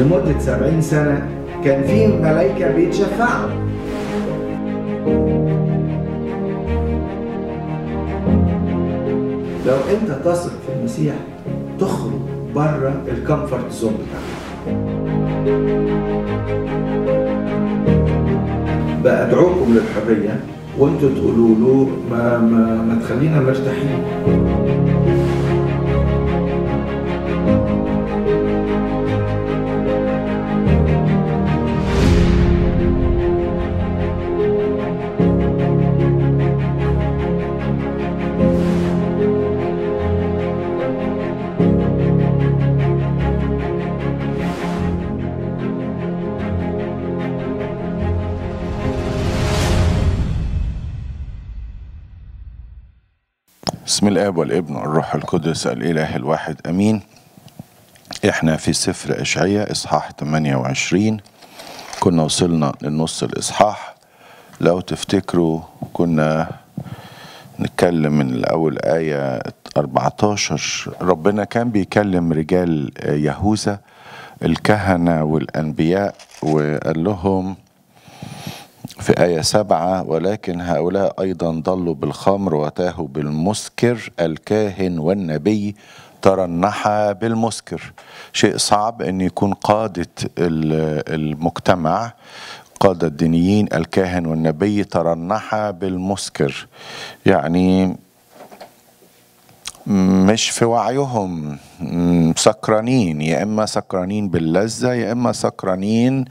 لمدة 70 سنة كان في ملائكة بيتشفعوا لو انت تثق في المسيح تخرج بره الكمفورت زون بتاعك بأدعوكم للحرية وانتوا تقولوا له ما, ما, ما تخلينا مرتاحين الاب والابن والروح القدس الاله الواحد امين احنا في سفر اشعياء اصحاح 28 كنا وصلنا لنص الاصحاح لو تفتكروا كنا نتكلم من الاول ايه 14 ربنا كان بيكلم رجال يهوذا الكهنه والانبياء وقال لهم في آية سبعة ولكن هؤلاء أيضا ضلوا بالخمر وتاهوا بالمسكر الكاهن والنبي ترنحا بالمسكر شيء صعب أن يكون قادة المجتمع قادة الدينيين الكاهن والنبي ترنحا بالمسكر يعني مش في وعيهم سكرانين يا اما سكرانين باللذه يا اما سكرانين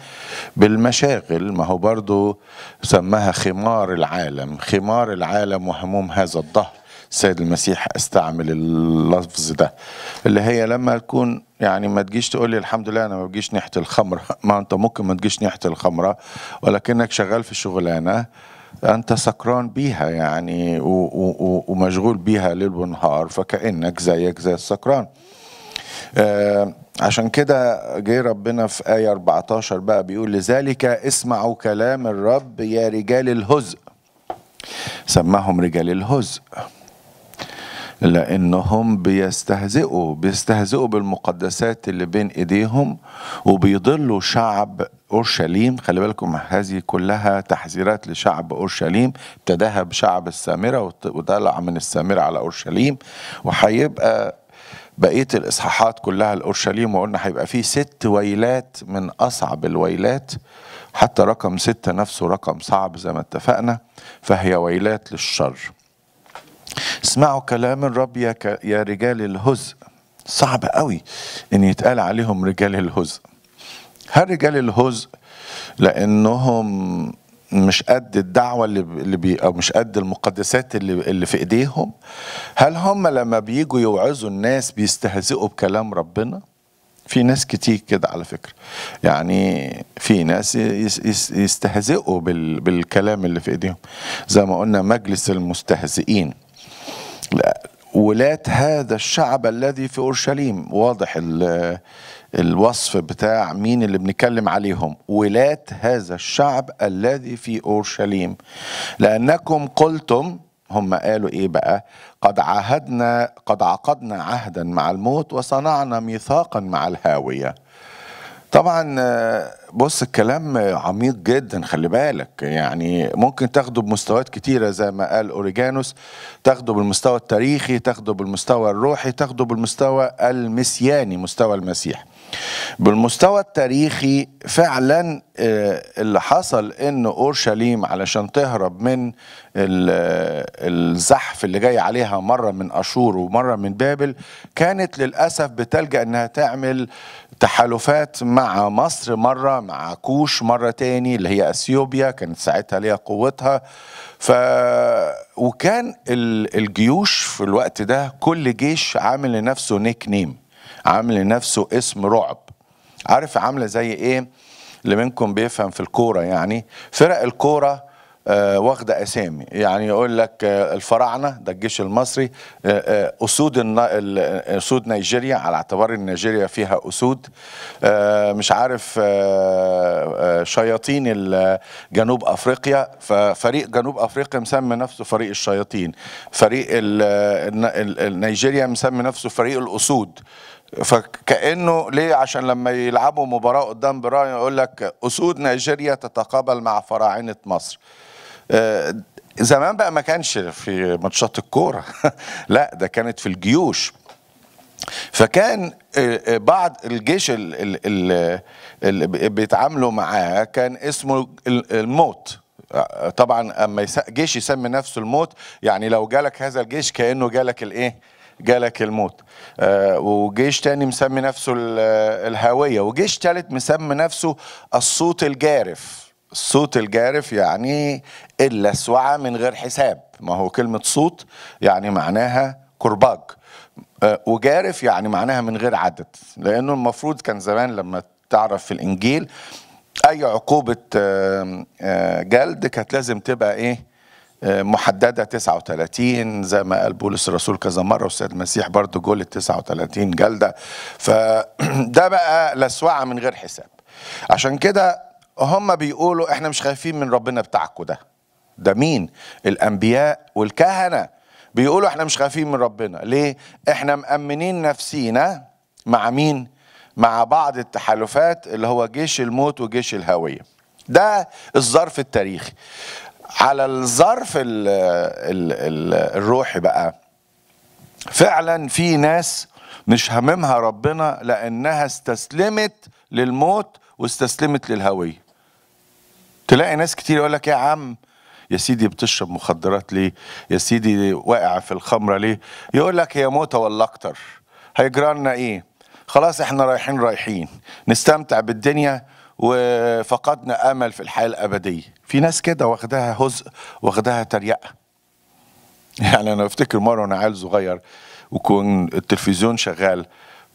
بالمشاغل ما هو برضو سماها خمار العالم خمار العالم وهموم هذا الظهر السيد المسيح استعمل اللفظ ده اللي هي لما تكون يعني ما تجيش تقول لي الحمد لله انا ما بجيش ناحيه الخمره ما انت ممكن ما تجيش ناحيه الخمره ولكنك شغال في شغلانه انت سكران بيها يعني ومشغول بيها ليل ونهار فكانك زيك زي السكران آه، عشان كده جه ربنا في آية 14 بقى بيقول لذلك اسمعوا كلام الرب يا رجال الهزء سماهم رجال الهزء لأنهم بيستهزئوا بيستهزئوا بالمقدسات اللي بين إيديهم وبيضلوا شعب اورشليم خلي بالكم هذه كلها تحذيرات لشعب اورشليم ابتداها بشعب السامره وطلع من السامره على اورشليم وهيبقى بقيه الاصحاحات كلها لاورشليم وقلنا هيبقى فيه ست ويلات من اصعب الويلات حتى رقم ستة نفسه رقم صعب زي ما اتفقنا فهي ويلات للشر اسمعوا كلام الرب يا, يا رجال الهزء صعب قوي ان يتقال عليهم رجال الهزء هالرجال الهزء لانهم مش قد الدعوه اللي اللي بي او مش قد المقدسات اللي اللي في ايديهم هل هم لما بيجوا يوعظوا الناس بيستهزئوا بكلام ربنا في ناس كتير كده على فكره يعني في ناس يستهزئوا بال بالكلام اللي في ايديهم زي ما قلنا مجلس المستهزئين ولاة هذا الشعب الذي في اورشليم واضح الوصف بتاع مين اللي بنتكلم عليهم ولاة هذا الشعب الذي في أورشليم لأنكم قلتم هم قالوا ايه بقى قد عهدنا قد عقدنا عهدا مع الموت وصنعنا ميثاقا مع الهاويه طبعا بص الكلام عميق جدا خلي بالك يعني ممكن تاخده بمستويات كتيرة زي ما قال أوريجانوس تاخده بالمستوى التاريخي تاخده بالمستوى الروحي تاخده بالمستوى المسياني مستوى المسيح بالمستوى التاريخي فعلا آه، اللي حصل ان اورشليم علشان تهرب من الزحف اللي جاي عليها مره من اشور ومره من بابل كانت للاسف بتلجا انها تعمل تحالفات مع مصر مره مع كوش مره تاني اللي هي اثيوبيا كانت ساعتها ليها قوتها ف وكان الجيوش في الوقت ده كل جيش عامل لنفسه نيك نيم عامل لنفسه اسم رعب عارف عامله زي ايه اللي منكم بيفهم في الكوره يعني فرق الكوره آه، واخده اسامي يعني يقول لك آه، الفراعنه ده الجيش المصري آه، اسود اسود نيجيريا على اعتبار ان نيجيريا فيها اسود مش عارف شياطين جنوب افريقيا ففريق جنوب افريقيا مسمي نفسه فريق الشياطين فريق نيجيريا مسمي نفسه فريق الاسود فكانه ليه عشان لما يلعبوا مباراه قدام براين يقول لك اسود نيجيريا تتقابل مع فراعنه مصر آه، زمان بقى ما كانش في ماتشات الكوره لا ده كانت في الجيوش فكان آه، آه، بعض الجيش اللي بيتعاملوا معاه كان اسمه الموت طبعا اما جيش يسمي نفسه الموت يعني لو جالك هذا الجيش كانه جالك الايه جالك الموت آه، وجيش تاني مسمي نفسه الهاوية وجيش تالت مسمي نفسه الصوت الجارف الصوت الجارف يعني اللسوعة من غير حساب ما هو كلمة صوت يعني معناها كرباج آه، وجارف يعني معناها من غير عدد لأنه المفروض كان زمان لما تعرف في الإنجيل أي عقوبة آه، جلد كانت لازم تبقى إيه محدده 39 زي ما قال بولس الرسول كذا مره والسيد المسيح برضه جول 39 جلده فده بقى لسوعه من غير حساب عشان كده هم بيقولوا احنا مش خايفين من ربنا بتاعكم ده ده مين الانبياء والكهنه بيقولوا احنا مش خايفين من ربنا ليه احنا مأمنين نفسينا مع مين مع بعض التحالفات اللي هو جيش الموت وجيش الهويه ده الظرف التاريخي على الظرف ال ال الروحي بقى فعلا في ناس مش هممها ربنا لانها استسلمت للموت واستسلمت للهويه تلاقي ناس كتير يقول لك يا عم يا سيدي بتشرب مخدرات ليه يا سيدي واقع في الخمره ليه يقول لك هي موته ولا اكتر هيجرالنا ايه خلاص احنا رايحين رايحين نستمتع بالدنيا وفقدنا امل في الحياه الابديه في ناس كده واخداها هزء واخداها تريقه يعني انا افتكر مره وانا عيل صغير وكون التلفزيون شغال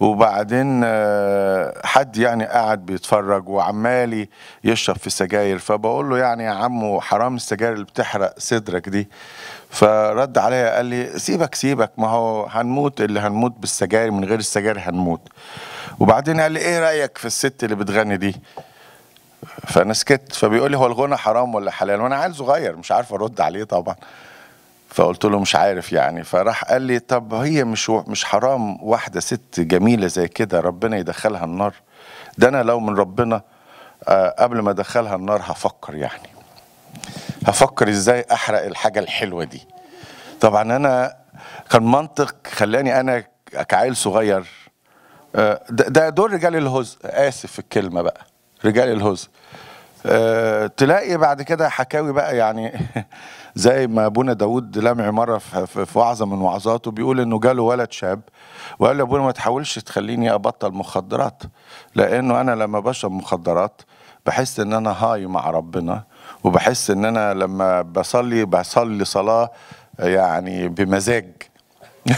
وبعدين آه، حد يعني قاعد بيتفرج وعمال يشرب في السجاير فبقول له يعني يا عمو حرام السجاير اللي بتحرق صدرك دي فرد عليا قال لي سيبك سيبك ما هو هنموت اللي هنموت بالسجاير من غير السجاير هنموت وبعدين قال لي ايه رايك في الست اللي بتغني دي فانا سكت فبيقول لي هو الغنى حرام ولا حلال وانا عيل صغير مش عارف ارد عليه طبعا فقلت له مش عارف يعني فراح قال لي طب هي مش مش حرام واحده ست جميله زي كده ربنا يدخلها النار ده انا لو من ربنا آه، قبل ما ادخلها النار هفكر يعني هفكر ازاي احرق الحاجه الحلوه دي طبعا انا كان منطق خلاني انا كعيل صغير آه، ده دور رجال الهزء اسف في الكلمه بقى رجال الهوز أه تلاقي بعد كده حكاوي بقى يعني زي ما ابونا داود لمع مره في وعظه من وعظاته بيقول انه جاله ولد شاب وقال له ابونا ما تحاولش تخليني ابطل مخدرات لانه انا لما بشرب مخدرات بحس ان انا هاي مع ربنا وبحس ان انا لما بصلي بصلي صلاه يعني بمزاج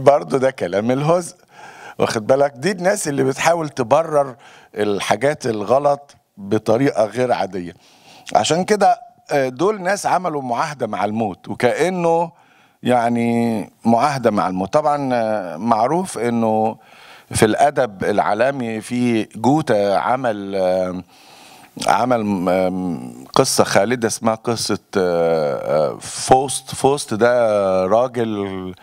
فبرضه ده كلام الهزء واخد بالك دي الناس اللي بتحاول تبرر الحاجات الغلط بطريقه غير عاديه عشان كده آه، دول ناس عملوا معاهده مع الموت وكانه يعني معاهده مع الموت طبعا آه، معروف انه في الادب العالمي في جوتا عمل آه، عمل قصه خالده اسمها قصه آه، آه، فوست فوست ده راجل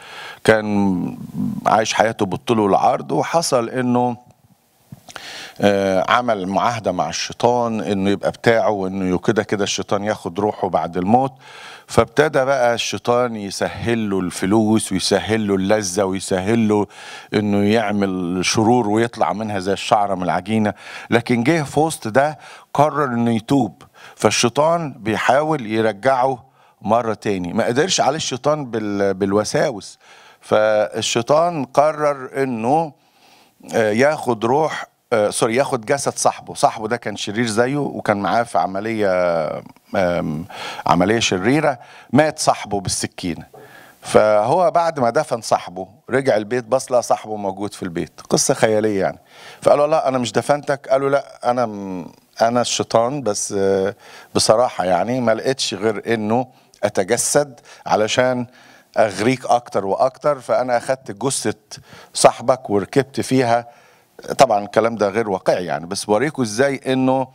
كان عايش حياته بالطول والعرض وحصل انه آه، عمل معاهده مع الشيطان انه يبقى بتاعه وانه كده كده الشيطان ياخد روحه بعد الموت فابتدى بقى الشيطان يسهل له الفلوس ويسهل له اللذة ويسهل له انه يعمل شرور ويطلع منها زي الشعرة من العجينة لكن جه في وسط ده قرر انه يتوب فالشيطان بيحاول يرجعه مرة تاني ما قدرش عليه الشيطان بالوساوس فالشيطان قرر انه آه، ياخد روح آه، سوري ياخد جسد صاحبه صاحبه ده كان شرير زيه وكان معاه في عملية عملية شريرة مات صاحبه بالسكينة فهو بعد ما دفن صاحبه رجع البيت بص لقى صاحبه موجود في البيت قصة خيالية يعني فقالوا لا أنا مش دفنتك قالوا لا أنا أنا الشيطان بس آه، بصراحة يعني ما لقيتش غير إنه أتجسد علشان أغريك أكتر وأكتر فأنا أخدت جثة صاحبك وركبت فيها طبعا الكلام ده غير واقعي يعني بس بوريكم ازاي انه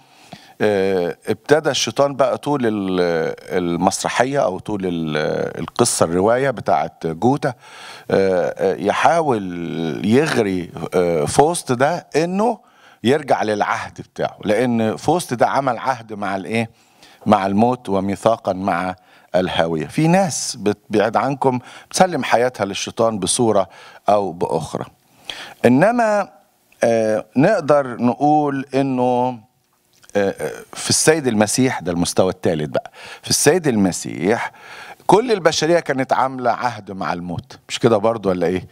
آه، ابتدى الشيطان بقى طول المسرحية أو طول القصة الرواية بتاعة جوتا آه، آه، يحاول يغري فوست ده إنه يرجع للعهد بتاعه لأن فوست ده عمل عهد مع الإيه؟ مع الموت وميثاقا مع الهاوية في ناس بعد عنكم بتسلم حياتها للشيطان بصورة أو بأخرى إنما آه، نقدر نقول انه آه، آه، في السيد المسيح ده المستوى الثالث بقى في السيد المسيح كل البشرية كانت عاملة عهد مع الموت مش كده برضو ولا ايه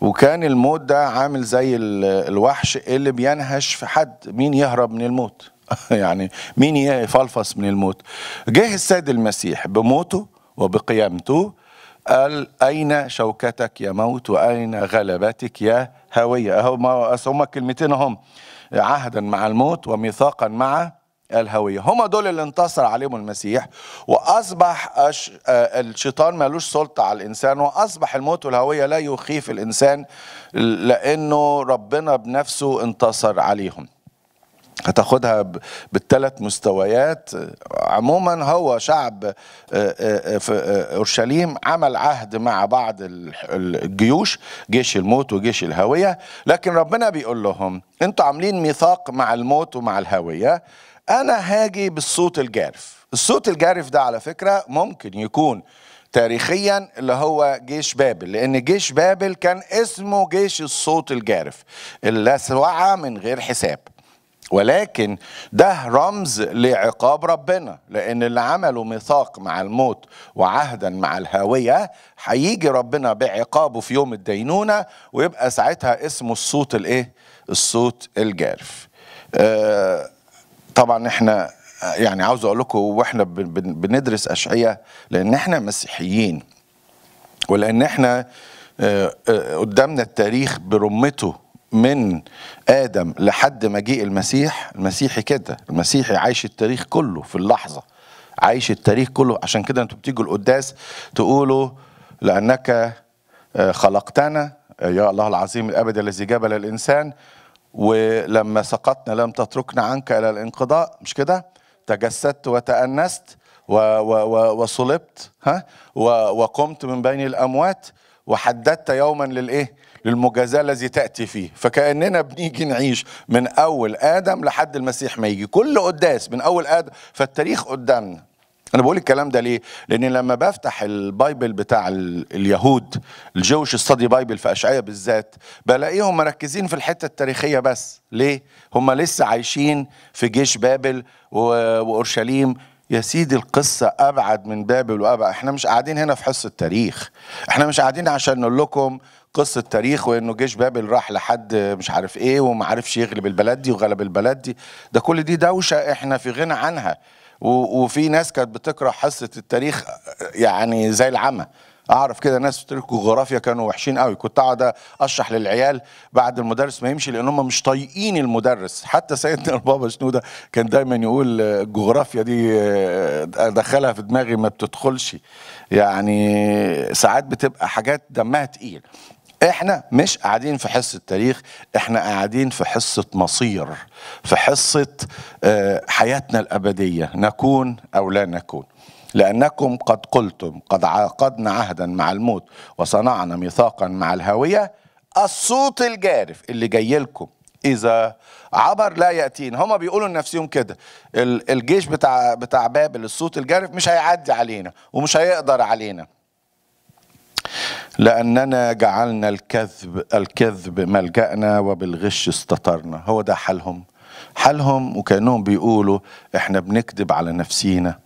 وكان الموت ده عامل زي الوحش اللي بينهش في حد مين يهرب من الموت يعني مين يفلفص من الموت جه السيد المسيح بموته وبقيامته قال أين شوكتك يا موت وأين غلبتك يا هوية هما هما كلمتين هم عهدا مع الموت وميثاقا مع الهوية هما دول اللي انتصر عليهم المسيح وأصبح أش... آه، الشيطان مالوش سلطة على الإنسان وأصبح الموت والهوية لا يخيف الإنسان لأنه ربنا بنفسه انتصر عليهم هتاخدها بالثلاث مستويات عموما هو شعب آه، آه، آه، في اورشليم عمل عهد مع بعض الجيوش جيش الموت وجيش الهويه لكن ربنا بيقول لهم انتوا عاملين ميثاق مع الموت ومع الهويه انا هاجي بالصوت الجارف الصوت الجارف ده على فكره ممكن يكون تاريخيا اللي هو جيش بابل لان جيش بابل كان اسمه جيش الصوت الجارف اللاسوعه من غير حساب ولكن ده رمز لعقاب ربنا لأن اللي عملوا ميثاق مع الموت وعهدا مع الهاوية هيجي ربنا بعقابه في يوم الدينونة ويبقى ساعتها اسمه الصوت الايه الصوت الجارف آه، طبعا احنا يعني عاوز اقول لكم واحنا بندرس اشعياء لان احنا مسيحيين ولان احنا آه، آه، قدامنا التاريخ برمته من ادم لحد مجيء المسيح المسيحي كده المسيحي عايش التاريخ كله في اللحظه عايش التاريخ كله عشان كده انتوا بتيجوا القداس تقولوا لانك آه، خلقتنا آه، يا الله العظيم الابد الذي جبل الانسان ولما سقطنا لم تتركنا عنك الى الانقضاء مش كده تجسدت وتأنست و و و وصلبت ها وقمت من بين الاموات وحددت يوما للايه للمجازاه الذي تاتي فيه فكاننا بنيجي نعيش من اول ادم لحد المسيح ما يجي كل قداس من اول ادم فالتاريخ قدامنا انا بقول الكلام ده ليه لان لما بفتح البايبل بتاع اليهود الجوش ستادي بايبل في اشعيا بالذات بلاقيهم مركزين في الحته التاريخيه بس ليه هم لسه عايشين في جيش بابل واورشليم يا سيدي القصة أبعد من بابل وأبعد إحنا مش قاعدين هنا في حصة تاريخ إحنا مش قاعدين عشان نقول لكم قصه تاريخ وانه جيش بابل راح لحد مش عارف ايه وما عرفش يغلب البلد دي وغلب البلد دي ده كل دي دوشه احنا في غنى عنها وفي ناس كانت بتكره حصه التاريخ يعني زي العمى اعرف كده ناس في تاريخ الجغرافيا كانوا وحشين قوي كنت اقعد اشرح للعيال بعد المدرس ما يمشي لان هم مش طايقين المدرس حتى سيدنا البابا شنوده كان دايما يقول الجغرافيا دي ادخلها في دماغي ما بتدخلش يعني ساعات بتبقى حاجات دمها تقيل احنا مش قاعدين في حصه تاريخ احنا قاعدين في حصه مصير في حصه آه، حياتنا الابديه نكون او لا نكون لانكم قد قلتم قد عقدنا عهدا مع الموت وصنعنا ميثاقا مع الهاويه الصوت الجارف اللي جاي لكم اذا عبر لا ياتين هما بيقولوا لنفسهم كده الجيش بتاع بتاع بابل الصوت الجارف مش هيعدي علينا ومش هيقدر علينا لأننا جعلنا الكذب الكذب ملجأنا وبالغش استطرنا هو ده حالهم حالهم وكأنهم بيقولوا احنا بنكذب على نفسينا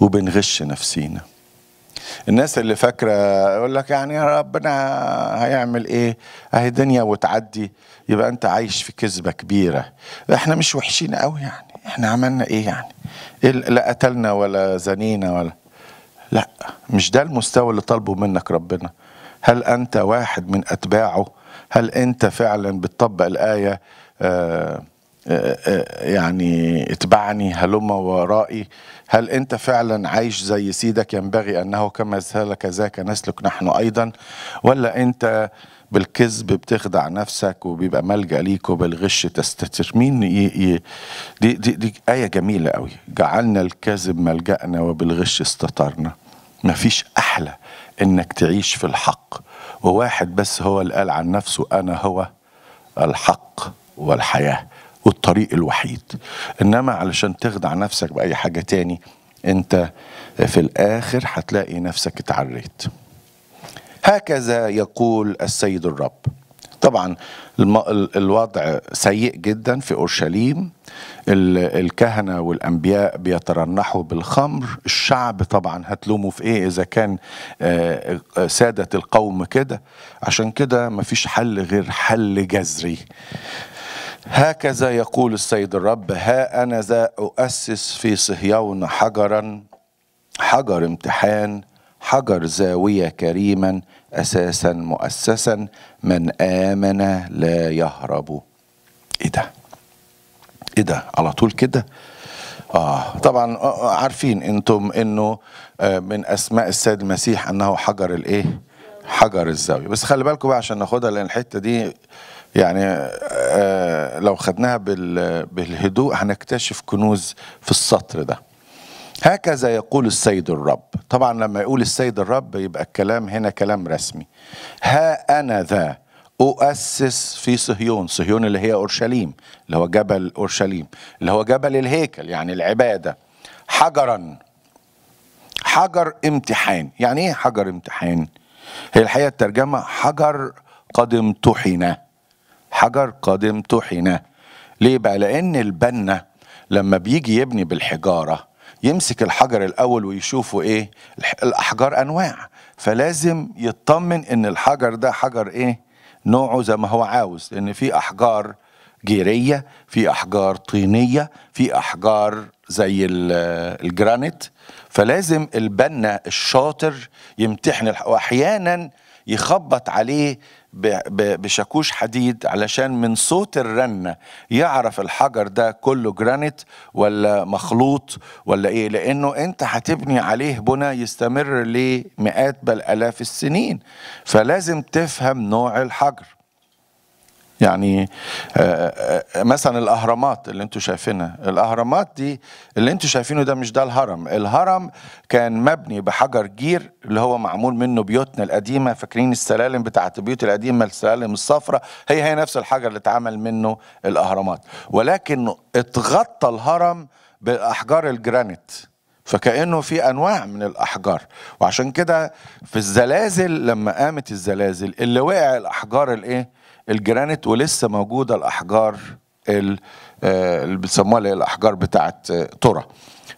وبنغش نفسينا الناس اللي فاكرة يقول لك يعني ربنا هيعمل ايه اهي الدنيا وتعدي يبقى انت عايش في كذبة كبيرة احنا مش وحشين قوي يعني احنا عملنا ايه يعني إيه لا قتلنا ولا زنينا ولا لا مش ده المستوى اللي طالبه منك ربنا هل أنت واحد من أتباعه هل أنت فعلا بتطبق الآية آآ آه، آه، آه، يعني اتبعني هلم ورائي هل انت فعلا عايش زي سيدك ينبغي انه كما سلك ذاك نسلك نحن ايضا ولا انت بالكذب بتخدع نفسك وبيبقى ملجا ليك وبالغش تستتر مين ي... ي... دي, دي, دي ايه جميله قوي جعلنا الكذب ملجانا وبالغش استترنا ما فيش أحلى إنك تعيش في الحق وواحد بس هو اللي قال عن نفسه أنا هو الحق والحياة والطريق الوحيد إنما علشان تخدع نفسك بأي حاجة تاني أنت في الآخر هتلاقي نفسك اتعريت هكذا يقول السيد الرب طبعا الوضع سيء جدا في اورشليم الكهنه والانبياء بيترنحوا بالخمر الشعب طبعا هتلومه في ايه اذا كان آه، آه، ساده القوم كده عشان كده مفيش حل غير حل جذري هكذا يقول السيد الرب ها انا ذا اؤسس في صهيون حجرا حجر امتحان حجر زاوية كريما أساسا مؤسسا من آمن لا يهرب إيه ده إيه ده على طول كده آه طبعا آه، آه، عارفين أنتم أنه آه، من أسماء السيد المسيح أنه حجر الإيه حجر الزاوية بس خلي بالكم بقى عشان ناخدها لأن الحتة دي يعني آه لو خدناها بالهدوء هنكتشف كنوز في السطر ده هكذا يقول السيد الرب طبعا لما يقول السيد الرب يبقى الكلام هنا كلام رسمي ها أنا ذا أؤسس في صهيون صهيون اللي هي أورشليم اللي هو جبل أورشليم اللي هو جبل الهيكل يعني العبادة حجرا حجر امتحان يعني ايه حجر امتحان هي الحقيقة الترجمة حجر قد امتحن حجر قد امتحن ليه بقى لأن البنا لما بيجي يبني بالحجارة يمسك الحجر الاول ويشوفه ايه الاحجار انواع فلازم يطمن ان الحجر ده حجر ايه نوعه زي ما هو عاوز لان في احجار جيريه في احجار طينيه في احجار زي الجرانيت فلازم البنا الشاطر يمتحن واحيانا يخبط عليه بشاكوش حديد علشان من صوت الرنة يعرف الحجر ده كله جرانيت ولا مخلوط ولا ايه لانه انت هتبني عليه بنى يستمر لمئات بل الاف السنين فلازم تفهم نوع الحجر يعني آه، آه، آه، مثلا الاهرامات اللي انتم شايفينها الاهرامات دي اللي انتم شايفينه ده مش ده الهرم الهرم كان مبني بحجر جير اللي هو معمول منه بيوتنا القديمه فاكرين السلالم بتاعه البيوت القديمه السلالم الصفراء هي هي نفس الحجر اللي اتعمل منه الاهرامات ولكن اتغطى الهرم باحجار الجرانيت فكأنه في أنواع من الأحجار وعشان كده في الزلازل لما قامت الزلازل اللي وقع الأحجار الإيه؟ الجرانيت ولسه موجوده الاحجار آه، اللي بيسموها الاحجار بتاعت آه، ترى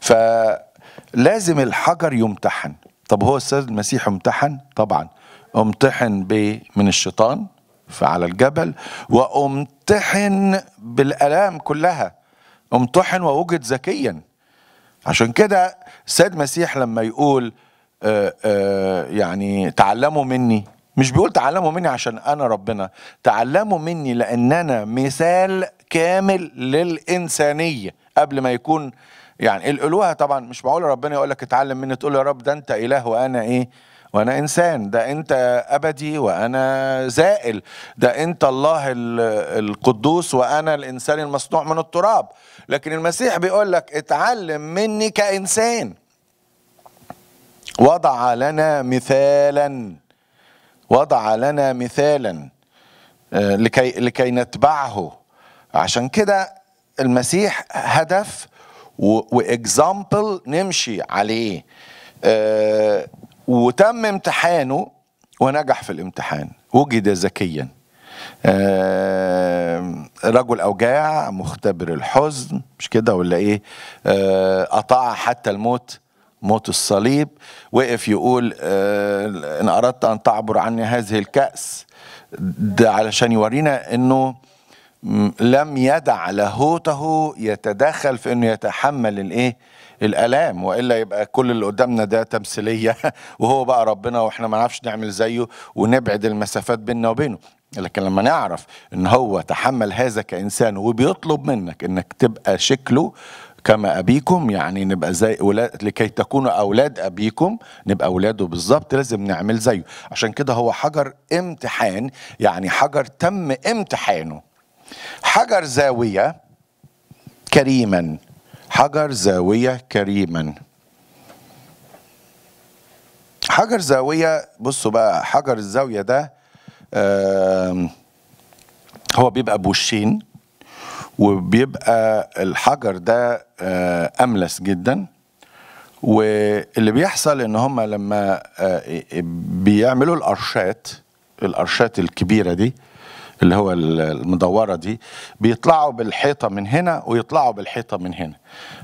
فلازم الحجر يمتحن طب هو السيد المسيح امتحن طبعا امتحن من الشيطان فعلى الجبل وامتحن بالالام كلها امتحن ووجد ذكيا عشان كده السيد المسيح لما يقول آآ آه، آآ يعني تعلموا مني مش بيقول تعلموا مني عشان انا ربنا تعلموا مني لان انا مثال كامل للانسانيه قبل ما يكون يعني الالوهه طبعا مش معقول ربنا يقول لك اتعلم مني تقول يا رب ده انت اله وانا ايه وانا انسان ده انت ابدي وانا زائل ده انت الله القدوس وانا الانسان المصنوع من التراب لكن المسيح بيقول لك اتعلم مني كانسان وضع لنا مثالا وضع لنا مثالا آه، لكي لكي نتبعه عشان كده المسيح هدف واكزامبل نمشي عليه آه، وتم امتحانه ونجح في الامتحان وجد ذكيا آه، رجل اوجاع مختبر الحزن مش كده ولا ايه اطاع حتى الموت موت الصليب وقف يقول آه، ان اردت ان تعبر عني هذه الكاس ده علشان يورينا انه لم يدع لاهوته يتدخل في انه يتحمل الايه الالام والا يبقى كل اللي قدامنا ده تمثيليه وهو بقى ربنا واحنا ما نعرفش نعمل زيه ونبعد المسافات بيننا وبينه لكن لما نعرف ان هو تحمل هذا كانسان وبيطلب منك انك تبقى شكله كما أبيكم يعني نبقى زي أولاد لكي تكونوا أولاد أبيكم نبقى أولاده بالظبط لازم نعمل زيه عشان كده هو حجر امتحان يعني حجر تم امتحانه حجر زاوية كريما حجر زاوية كريما حجر زاوية بصوا بقى حجر الزاوية ده هو بيبقى بوشين وبيبقى الحجر ده آه، املس جدا واللي بيحصل ان هم لما آه، بيعملوا الأرشات الأرشات الكبيره دي اللي هو المدوره دي بيطلعوا بالحيطه من هنا ويطلعوا بالحيطه من هنا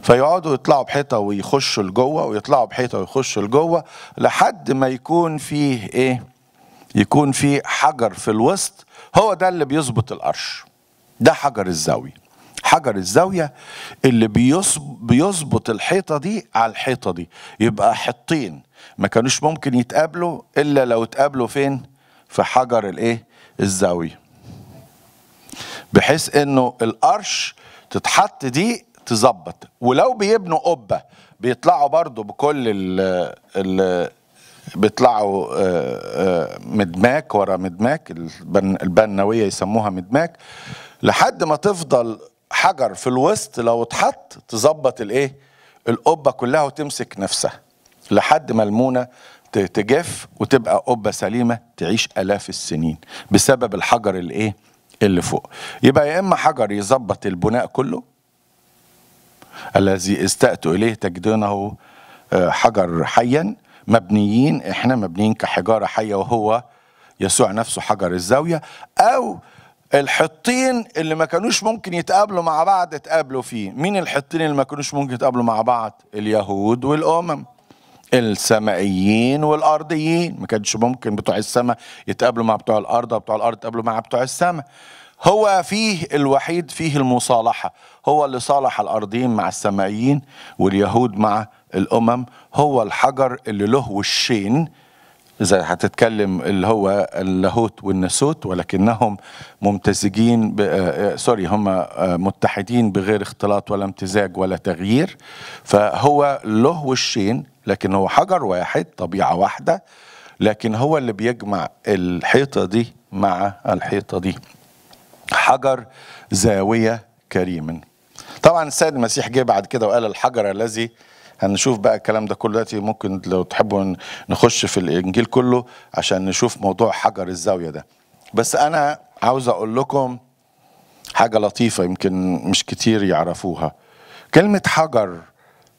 فيقعدوا يطلعوا بحيطه ويخشوا لجوه ويطلعوا بحيطه ويخشوا لجوه لحد ما يكون فيه ايه يكون فيه حجر في الوسط هو ده اللي بيظبط القرش ده حجر الزاوية حجر الزاوية اللي بيظبط الحيطة دي على الحيطة دي يبقى حطين ما كانوش ممكن يتقابلوا إلا لو اتقابلوا فين في حجر الايه الزاوية بحيث انه القرش تتحط دي تظبط ولو بيبنوا قبة بيطلعوا برضو بكل ال بيطلعوا آه، آه، مدماك ورا مدماك البنوية يسموها مدماك لحد ما تفضل حجر في الوسط لو اتحط تظبط الايه القبه كلها وتمسك نفسها لحد ما المونه تجف وتبقى قبه سليمه تعيش الاف السنين بسبب الحجر الايه اللي فوق يبقى يا اما حجر يظبط البناء كله الذي استأتوا اليه تجدونه آه، حجر حيا مبنيين احنا مبنيين كحجاره حيه وهو يسوع نفسه حجر الزاويه او الحطين اللي ما كانوش ممكن يتقابلوا مع بعض اتقابلوا فيه مين الحطين اللي ما كانوش ممكن يتقابلوا مع بعض اليهود والامم السمائيين والارضيين ما كانش ممكن بتوع السماء يتقابلوا مع بتوع الارض وبتوع الارض يتقابلوا مع بتوع السماء هو فيه الوحيد فيه المصالحه هو اللي صالح الارضيين مع السمائيين واليهود مع الامم هو الحجر اللي له وشين إذا هتتكلم اللي هو اللاهوت والناسوت ولكنهم ممتزجين آه، آه، سوري هم آه، متحدين بغير اختلاط ولا امتزاج ولا تغيير فهو له وشين لكن هو حجر واحد طبيعة واحدة لكن هو اللي بيجمع الحيطة دي مع الحيطة دي حجر زاوية كريم طبعا السيد المسيح جه بعد كده وقال الحجر الذي هنشوف بقى الكلام ده كله دلوقتي ممكن لو تحبوا نخش في الانجيل كله عشان نشوف موضوع حجر الزاويه ده بس انا عاوز اقول لكم حاجه لطيفه يمكن مش كتير يعرفوها كلمه حجر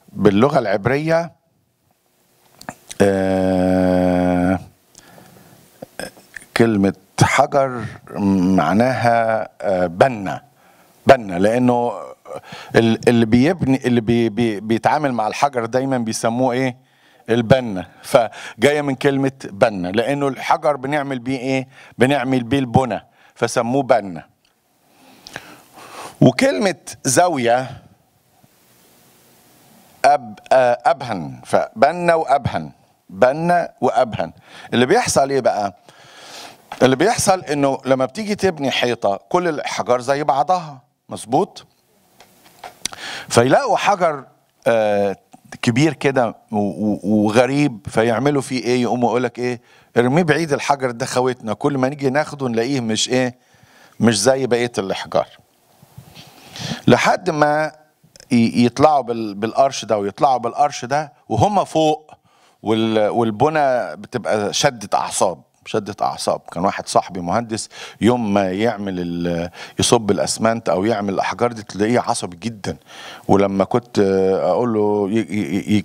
باللغه العبريه آه، كلمه حجر معناها آه، بنا بنا لانه اللي بيبني اللي بي بي بيتعامل مع الحجر دايما بيسموه ايه البنة فجاية من كلمة بنة لأنه الحجر بنعمل بيه إيه؟ بنعمل بيه البنى فسموه بنة وكلمة زاوية أب أبهن فبنة وأبهن بنة وأبهن اللي بيحصل إيه بقى؟ اللي بيحصل إنه لما بتيجي تبني حيطة كل الأحجار زي بعضها مظبوط؟ فيلاقوا حجر آه، كبير كده وغريب فيعملوا فيه ايه يقوموا يقول لك ايه ارميه بعيد الحجر ده خوتنا كل ما نيجي ناخده نلاقيه مش ايه مش زي بقيه الاحجار لحد ما يطلعوا بالقرش ده ويطلعوا بالقرش ده وهم فوق والبنى بتبقى شدة اعصاب شدة أعصاب كان واحد صاحبي مهندس يوم ما يعمل يصب الأسمنت أو يعمل الأحجار دي تلاقيه عصبي جدا ولما كنت أقول له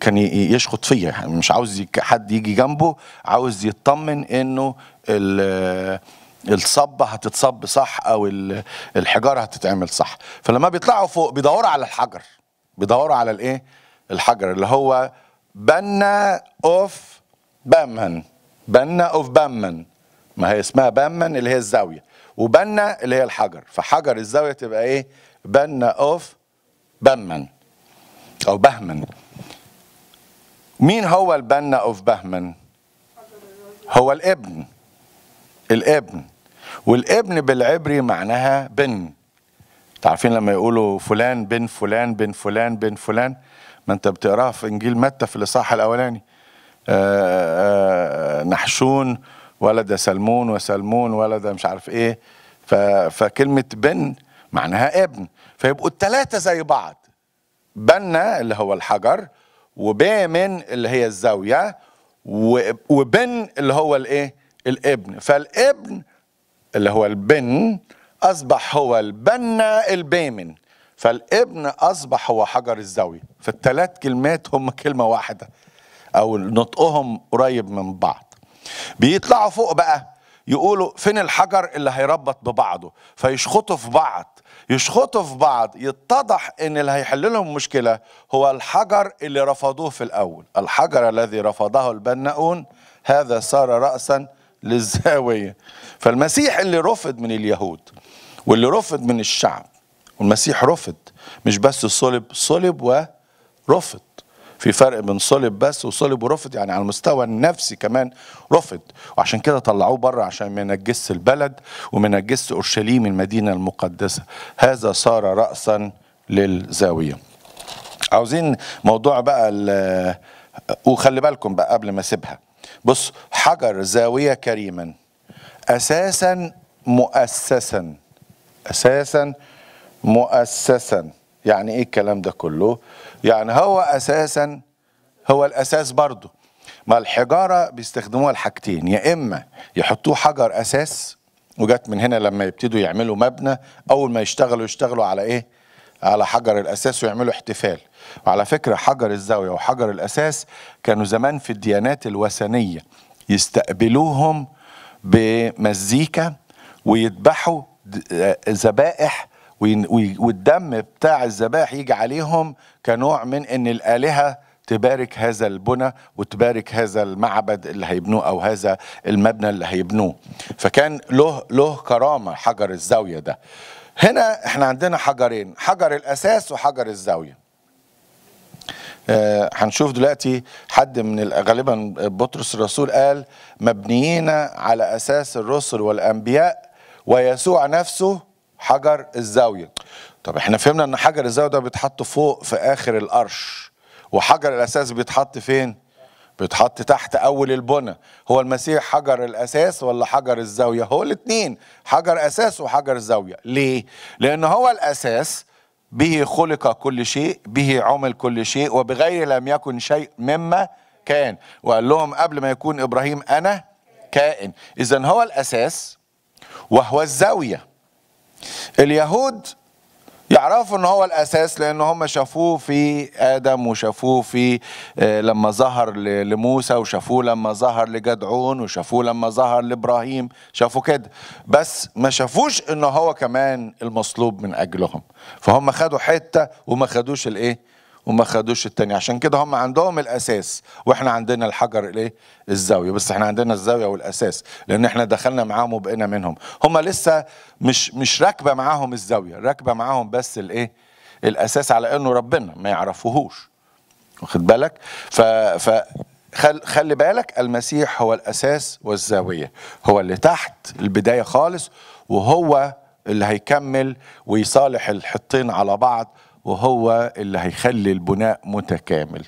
كان يشخط فيا يعني مش عاوز حد يجي جنبه عاوز يطمن إنه الصبة هتتصب صح أو الحجارة هتتعمل صح فلما بيطلعوا فوق بيدوروا على الحجر بيدوروا على الإيه الحجر اللي هو بنا أوف بامن بنا اوف بامن ما هي اسمها بامن اللي هي الزاويه وبنا اللي هي الحجر فحجر الزاويه تبقى ايه بنا اوف بامن او بهمن مين هو البنا اوف بهمن هو الابن الابن والابن بالعبري معناها بن تعرفين لما يقولوا فلان بن فلان بن فلان بن فلان ما انت بتقراها في انجيل متى في الاصحاح الاولاني آه، آه، آه، نحشون ولد سلمون وسلمون ولد مش عارف ايه فكلمة بن معناها ابن فيبقوا الثلاثه زي بعض بنا اللي هو الحجر وبامن اللي هي الزاوية وبن اللي هو الايه الابن فالابن اللي هو البن أصبح هو البنا البامن فالابن أصبح هو حجر الزاوية فالثلاث كلمات هم كلمة واحدة او نطقهم قريب من بعض بيطلعوا فوق بقى يقولوا فين الحجر اللي هيربط ببعضه فيشخطوا في بعض يشخطوا في بعض يتضح ان اللي هيحل لهم مشكله هو الحجر اللي رفضوه في الاول الحجر الذي رفضه البناؤون هذا صار راسا للزاويه فالمسيح اللي رفض من اليهود واللي رفض من الشعب والمسيح رفض مش بس صلب صلب ورفض في فرق بين صلب بس وصلب ورفض يعني على المستوى النفسي كمان رفض وعشان كده طلعوه بره عشان ما ينجسش البلد وما ينجسش اورشليم المدينه المقدسه هذا صار راسا للزاويه عاوزين موضوع بقى وخلي بالكم بقى قبل ما اسيبها بص حجر زاويه كريما اساسا مؤسسا اساسا مؤسسا يعني ايه الكلام ده كله يعني هو اساسا هو الاساس برضه ما الحجاره بيستخدموها لحاجتين يا اما يحطوه حجر اساس وجت من هنا لما يبتدوا يعملوا مبنى اول ما يشتغلوا يشتغلوا على ايه على حجر الاساس ويعملوا احتفال وعلى فكره حجر الزاويه وحجر الاساس كانوا زمان في الديانات الوثنيه يستقبلوهم بمزيكا ويذبحوا آه، ذبائح والدم بتاع الذبائح يجي عليهم كنوع من ان الالهه تبارك هذا البنى وتبارك هذا المعبد اللي هيبنوه او هذا المبنى اللي هيبنوه فكان له له كرامه حجر الزاويه ده هنا احنا عندنا حجرين حجر الاساس وحجر الزاويه آه، هنشوف دلوقتي حد من غالبا بطرس الرسول قال مبنيين على اساس الرسل والانبياء ويسوع نفسه حجر الزاويه طب احنا فهمنا ان حجر الزاويه ده بيتحط فوق في اخر القرش وحجر الاساس بيتحط فين بيتحط تحت اول البنى هو المسيح حجر الاساس ولا حجر الزاويه هو الاثنين حجر اساس وحجر زاويه ليه لان هو الاساس به خلق كل شيء به عمل كل شيء وبغير لم يكن شيء مما كان وقال لهم قبل ما يكون ابراهيم انا كائن اذا هو الاساس وهو الزاويه اليهود يعرفوا ان هو الاساس لان هم شافوه في ادم وشافوه في آه، لما ظهر لموسى وشافوه لما ظهر لجدعون وشافوه لما ظهر لابراهيم شافوا كده بس ما شافوش ان هو كمان المصلوب من اجلهم فهم خدوا حته وما خدوش الايه وما خدوش التاني عشان كده هم عندهم الاساس واحنا عندنا الحجر الايه الزاويه بس احنا عندنا الزاويه والاساس لان احنا دخلنا معاهم وبقينا منهم هم لسه مش مش راكبه معاهم الزاويه راكبه معاهم بس الايه الاساس على انه ربنا ما يعرفوهوش واخد بالك ف, ف خل خلي بالك المسيح هو الاساس والزاويه هو اللي تحت البدايه خالص وهو اللي هيكمل ويصالح الحطين على بعض وهو اللي هيخلي البناء متكامل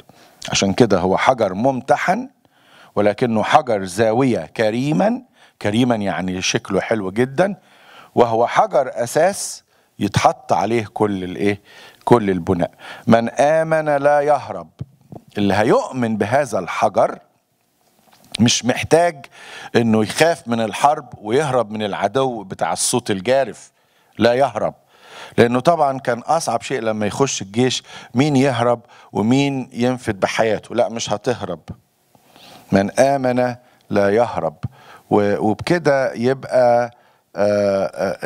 عشان كده هو حجر ممتحن ولكنه حجر زاوية كريما كريما يعني شكله حلو جدا وهو حجر أساس يتحط عليه كل الايه كل البناء من آمن لا يهرب اللي هيؤمن بهذا الحجر مش محتاج انه يخاف من الحرب ويهرب من العدو بتاع الصوت الجارف لا يهرب لأنه طبعا كان أصعب شيء لما يخش الجيش مين يهرب ومين ينفد بحياته لا مش هتهرب من آمن لا يهرب وبكده يبقى آه، آه،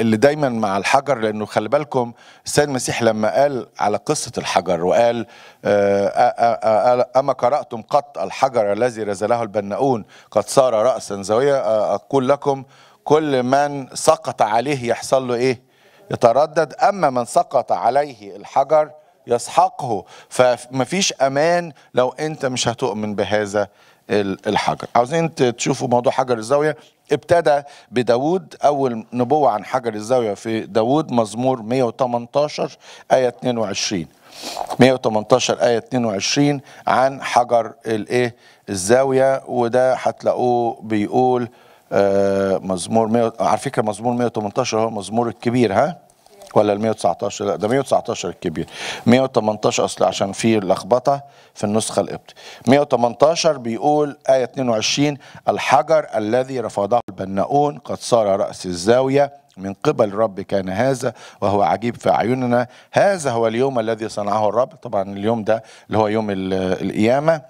اللي دايما مع الحجر لانه خلي بالكم السيد المسيح لما قال على قصه الحجر وقال آه، اما قراتم قط الحجر الذي رزله البناؤون قد صار راسا زاويه اقول لكم كل من سقط عليه يحصل له ايه؟ يتردد أما من سقط عليه الحجر يسحقه فمفيش أمان لو أنت مش هتؤمن بهذا الحجر عاوزين تشوفوا موضوع حجر الزاوية ابتدى بداود أول نبوة عن حجر الزاوية في داود مزمور 118 آية 22 118 آية 22 عن حجر الإيه الزاوية وده هتلاقوه بيقول آه، مزمور 100 على فكره مزمور 118 هو مزمور الكبير ها ولا ال 119 لا ده 119 الكبير 118 اصل عشان في لخبطه في النسخه القبطي 118 بيقول ايه 22 الحجر الذي رفضه البناؤون قد صار راس الزاويه من قبل الرب كان هذا وهو عجيب في أعيننا هذا هو اليوم الذي صنعه الرب طبعا اليوم ده اللي هو يوم القيامة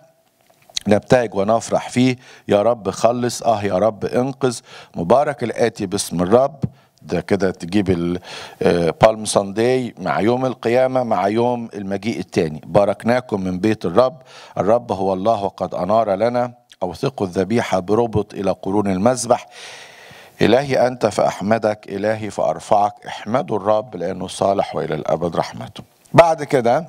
نبتهج ونفرح فيه يا رب خلص اه يا رب انقذ مبارك الاتي باسم الرب ده كده تجيب البالم آه، سانداي مع يوم القيامة مع يوم المجيء التاني باركناكم من بيت الرب الرب هو الله وقد أنار لنا أوثقوا الذبيحة بربط إلى قرون المذبح إلهي أنت فأحمدك إلهي فأرفعك احمدوا الرب لأنه صالح وإلى الأبد رحمته بعد كده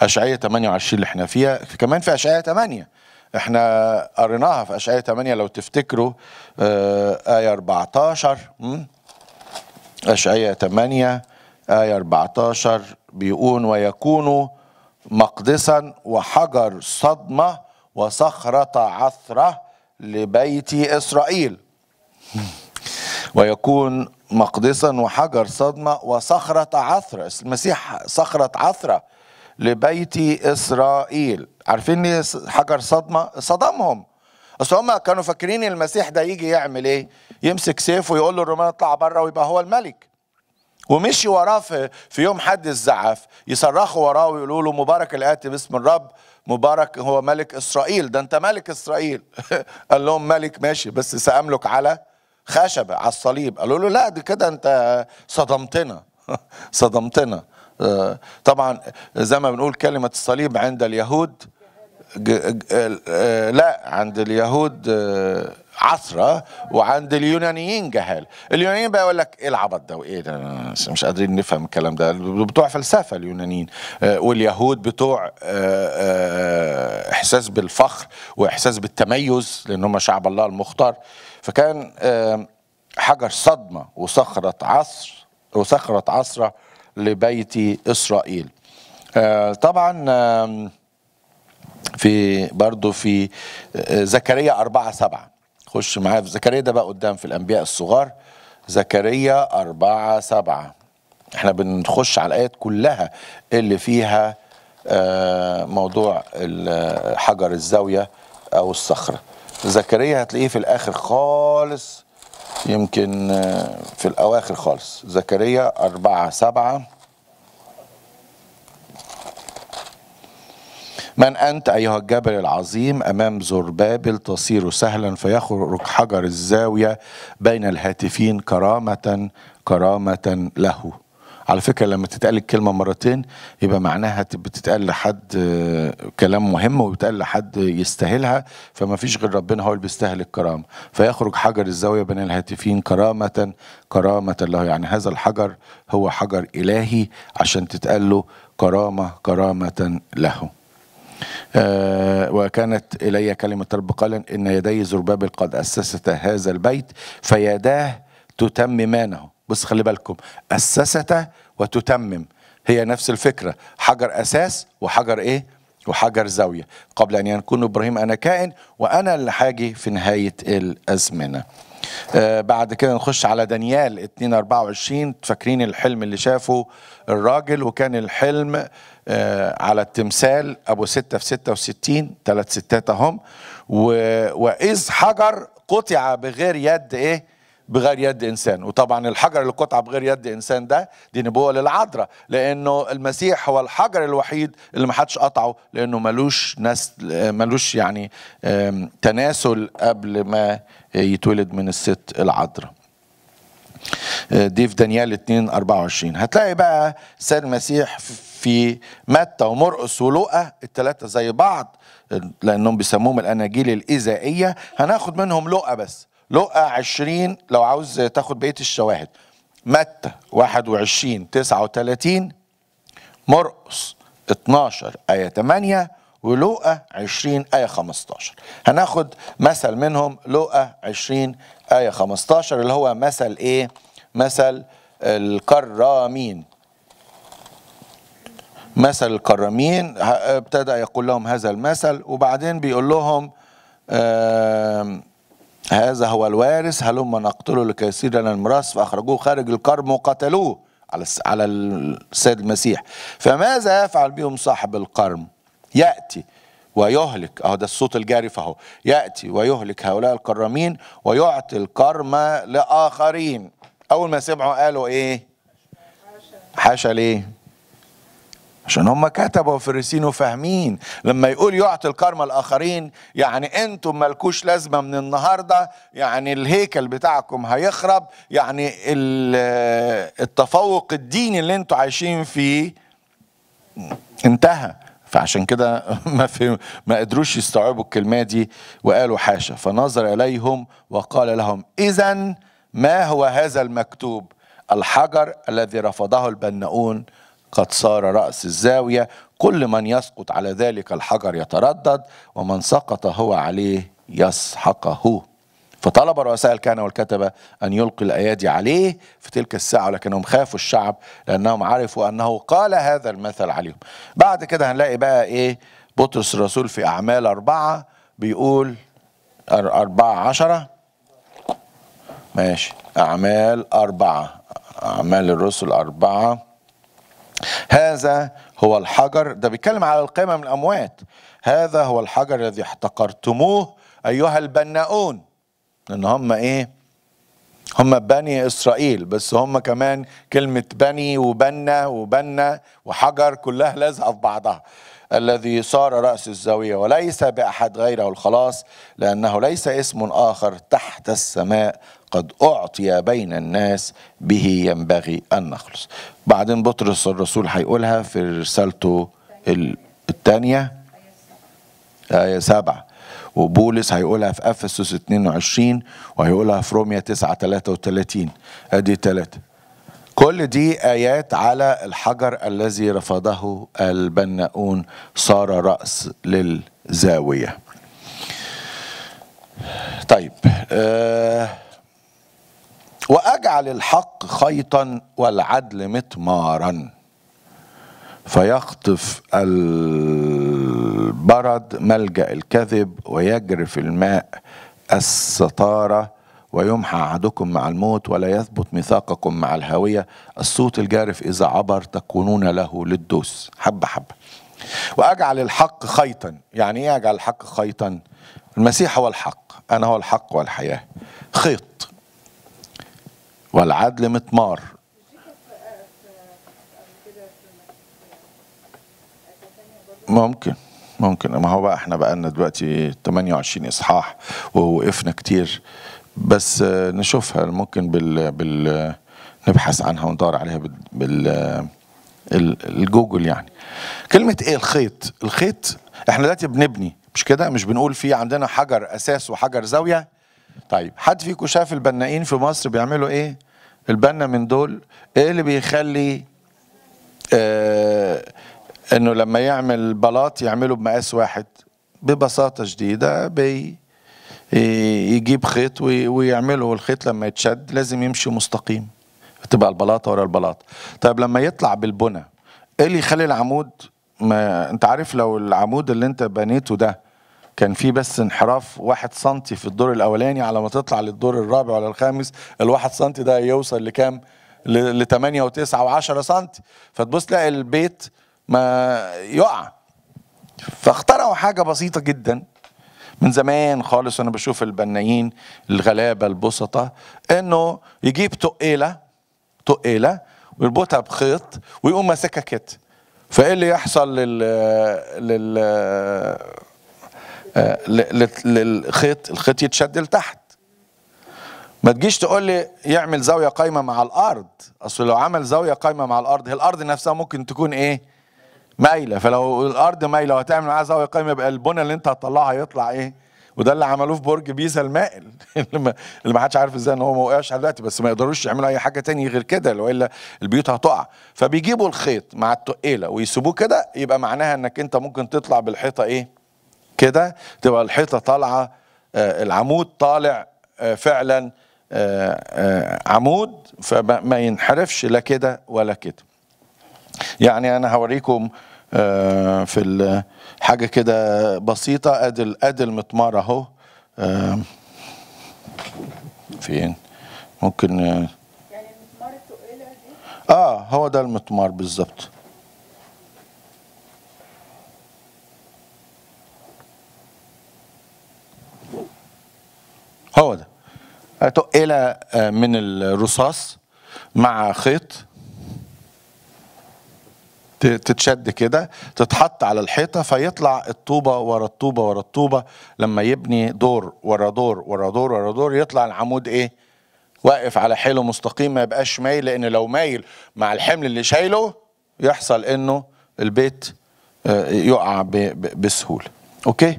اشعيه 28 اللي احنا فيها كمان في اشعيه 8 احنا قريناها في اشعيه 8 لو تفتكروا آه، ايه 14 اشعيه 8 ايه 14 بيقول ويكون مقدسا وحجر صدمه وصخره عثره لبيت اسرائيل ويكون مقدسا وحجر صدمه وصخره عثره المسيح صخره عثره لبيت إسرائيل عارفين ليه حجر صدمة صدمهم اصل هم كانوا فاكرين المسيح ده يجي يعمل ايه يمسك سيف ويقول له الرومان اطلع بره ويبقى هو الملك ومشي وراه في, في يوم حد الزعف يصرخوا وراه ويقولوا له مبارك الاتي باسم الرب مبارك هو ملك اسرائيل ده انت ملك اسرائيل قال لهم ملك ماشي بس ساملك على خشبه على الصليب قالوا له لا دي كده انت صدمتنا صدمتنا آه، طبعا زي ما بنقول كلمة الصليب عند اليهود آه، لا عند اليهود آه، عصرة وعند اليونانيين جهال اليونانيين بقى يقول لك ايه العبط ده وايه ده مش قادرين نفهم الكلام ده بتوع فلسفة اليونانيين واليهود بتوع احساس بالفخر واحساس بالتميز لان هم شعب الله المختار فكان حجر صدمة وصخرة عصر وصخرة عصرة لبيت إسرائيل آه، طبعا في برضو في آه، زكريا أربعة سبعة خش معايا في زكريا ده بقى قدام في الأنبياء الصغار زكريا أربعة سبعة احنا بنخش على الآيات كلها اللي فيها آه، موضوع حجر الزاوية أو الصخرة زكريا هتلاقيه في الآخر خالص يمكن آه، في الأواخر خالص زكريا أربعة سبعة من أنت أيها الجبل العظيم أمام زور بابل تصير سهلا فيخرج حجر الزاوية بين الهاتفين كرامة كرامة له على فكرة لما تتقال الكلمة مرتين يبقى معناها بتتقال لحد كلام مهم وبتقال لحد يستاهلها فما فيش غير ربنا هو اللي بيستاهل الكرامة فيخرج حجر الزاوية بين الهاتفين كرامة كرامة له يعني هذا الحجر هو حجر إلهي عشان تتقال له كرامة كرامة له آه وكانت إلي كلمة رب قال إن يدي زربابل قد أسست هذا البيت فيداه تتممانه بس خلي بالكم أسست وتتمم هي نفس الفكرة حجر أساس وحجر إيه وحجر زاوية قبل أن يكون إبراهيم أنا كائن وأنا اللي حاجي في نهاية الأزمنة آه بعد كده نخش على دانيال 2 24 فاكرين الحلم اللي شافه الراجل وكان الحلم آه على التمثال ابو 6 في 66 ثلاث ستات اهم واذ حجر قطع بغير يد ايه بغير يد انسان وطبعا الحجر القطعه بغير يد انسان ده دي نبوه للعذراء لانه المسيح هو الحجر الوحيد اللي ما حدش قطعه لانه ملوش ناس ملوش يعني تناسل قبل ما يتولد من الست العذراء ديف آه، دانيال 2 24 هتلاقي بقى سيد المسيح في متى ومرقس ولوقا الثلاثه زي بعض لانهم بيسموهم الاناجيل الاذائيه هناخد منهم لوقا بس لقى 20 لو عاوز تاخد بقيه الشواهد متى 21 39 مرقص 12 آية 8 ولوقا 20 آية 15 هناخد مثل منهم لوقا 20 آية 15 اللي هو مثل إيه؟ مثل الكرامين مثل الكرامين ابتدى يقول لهم هذا المثل وبعدين بيقول لهم آه هذا هو الوارث هلم نقتله لكي يصير لنا الميراث فاخرجوه خارج الكرم وقتلوه على على السيد المسيح فماذا يفعل بهم صاحب القرم ياتي ويهلك اهو ده الصوت الجارف اهو ياتي ويهلك هؤلاء الكرامين ويعطي الكرم لاخرين اول ما سمعوا قالوا ايه حاشا ليه عشان هم كتبوا وفرسين وفاهمين لما يقول يعطي الكرمة الآخرين يعني أنتم ملكوش لازمة من النهاردة يعني الهيكل بتاعكم هيخرب يعني التفوق الديني اللي أنتم عايشين فيه انتهى فعشان كده ما في ما قدروش يستوعبوا الكلمه دي وقالوا حاشا فنظر اليهم وقال لهم اذا ما هو هذا المكتوب الحجر الذي رفضه البناؤون قد صار رأس الزاوية كل من يسقط على ذلك الحجر يتردد ومن سقط هو عليه يسحقه فطلب رؤساء الكهنة والكتبة أن يلقي الأيادي عليه في تلك الساعة ولكنهم خافوا الشعب لأنهم عرفوا أنه قال هذا المثل عليهم بعد كده هنلاقي بقى إيه بطرس الرسول في أعمال أربعة بيقول أربعة عشرة ماشي أعمال أربعة أعمال الرسل أربعة هذا هو الحجر ده بيتكلم على القيامة من الأموات هذا هو الحجر الذي احتقرتموه أيها البناؤون إن هم إيه هم بني إسرائيل بس هم كمان كلمة بني وبنا وبنا وحجر كلها لازقة في بعضها الذي صار رأس الزاوية وليس بأحد غيره الخلاص لأنه ليس اسم آخر تحت السماء قد أعطي بين الناس به ينبغي أن نخلص بعدين بطرس الرسول هيقولها في رسالته الثانية آية سبعة وبولس هيقولها في أفسس 22 وهيقولها في روميا 9 33 أدي ثلاثة كل دي آيات على الحجر الذي رفضه البناؤون صار رأس للزاوية طيب آه واجعل الحق خيطا والعدل مطمارا فيخطف البرد ملجا الكذب ويجرف الماء الستاره ويمحى احدكم مع الموت ولا يثبت ميثاقكم مع الهاويه الصوت الجارف اذا عبر تكونون له للدوس حبه حبه واجعل الحق خيطا يعني ايه اجعل الحق خيطا المسيح هو الحق انا هو الحق والحياه خيط والعدل مطمار ممكن ممكن ما هو بقى احنا بقى لنا دلوقتي 28 اصحاح ووقفنا كتير بس نشوفها ممكن بال, بال نبحث عنها وندور عليها بال, بال الجوجل يعني كلمة ايه الخيط الخيط احنا دلوقتي بنبني مش كده مش بنقول في عندنا حجر اساس وحجر زاوية طيب حد فيكم شاف البنائين في مصر بيعملوا ايه البنا من دول ايه اللي بيخلي آه انه لما يعمل بلاط يعمله بمقاس واحد ببساطه شديده بي يجيب خيط ويعمله الخيط لما يتشد لازم يمشي مستقيم تبقى البلاطه ورا البلاطه طيب لما يطلع بالبنى ايه اللي يخلي العمود ما انت عارف لو العمود اللي انت بنيته ده كان في بس انحراف واحد سنتي في الدور الاولاني على ما تطلع للدور الرابع ولا الخامس الواحد سنتي ده يوصل لكام ل 8 و9 و10 سنتي فتبص تلاقي البيت ما يقع فاخترعوا حاجه بسيطه جدا من زمان خالص وانا بشوف البنايين الغلابه البسطة انه يجيب تقيله تقيله ويربطها بخيط ويقوم ماسكها كده فايه اللي يحصل لل لل آه، للخيط الخيط يتشد لتحت ما تجيش تقول لي يعمل زاويه قايمه مع الارض اصل لو عمل زاويه قايمه مع الارض هي الارض نفسها ممكن تكون ايه مايله فلو الارض مايله وهتعمل معاها زاويه قايمه يبقى البنى اللي انت هتطلعها هيطلع ايه وده اللي عملوه في برج بيزا المائل اللي ما حدش عارف ازاي ان هو ما وقعش دلوقتي بس ما يقدروش يعملوا اي حاجه تاني غير كده والا البيوت هتقع فبيجيبوا الخيط مع التقيله ويسيبوه كده يبقى معناها انك انت ممكن تطلع بالحيطه ايه كده تبقى الحيطه طالعه آه، العمود طالع آه، فعلا آه، عمود فما ينحرفش لا كده ولا كده يعني انا هوريكم في حاجه كده بسيطه ادي ادي المطمار اهو فين ممكن يعني المطمار اه هو ده المطمار بالظبط هو ده تقيلة آه، من الرصاص مع خيط تتشد كده تتحط على الحيطة فيطلع الطوبة ورا الطوبة ورا الطوبة لما يبني دور ورا دور ورا دور ورا دور يطلع العمود ايه واقف على حيله مستقيم ما يبقاش مايل لان لو مايل مع الحمل اللي شايله يحصل انه البيت آه، يقع بسهولة اوكي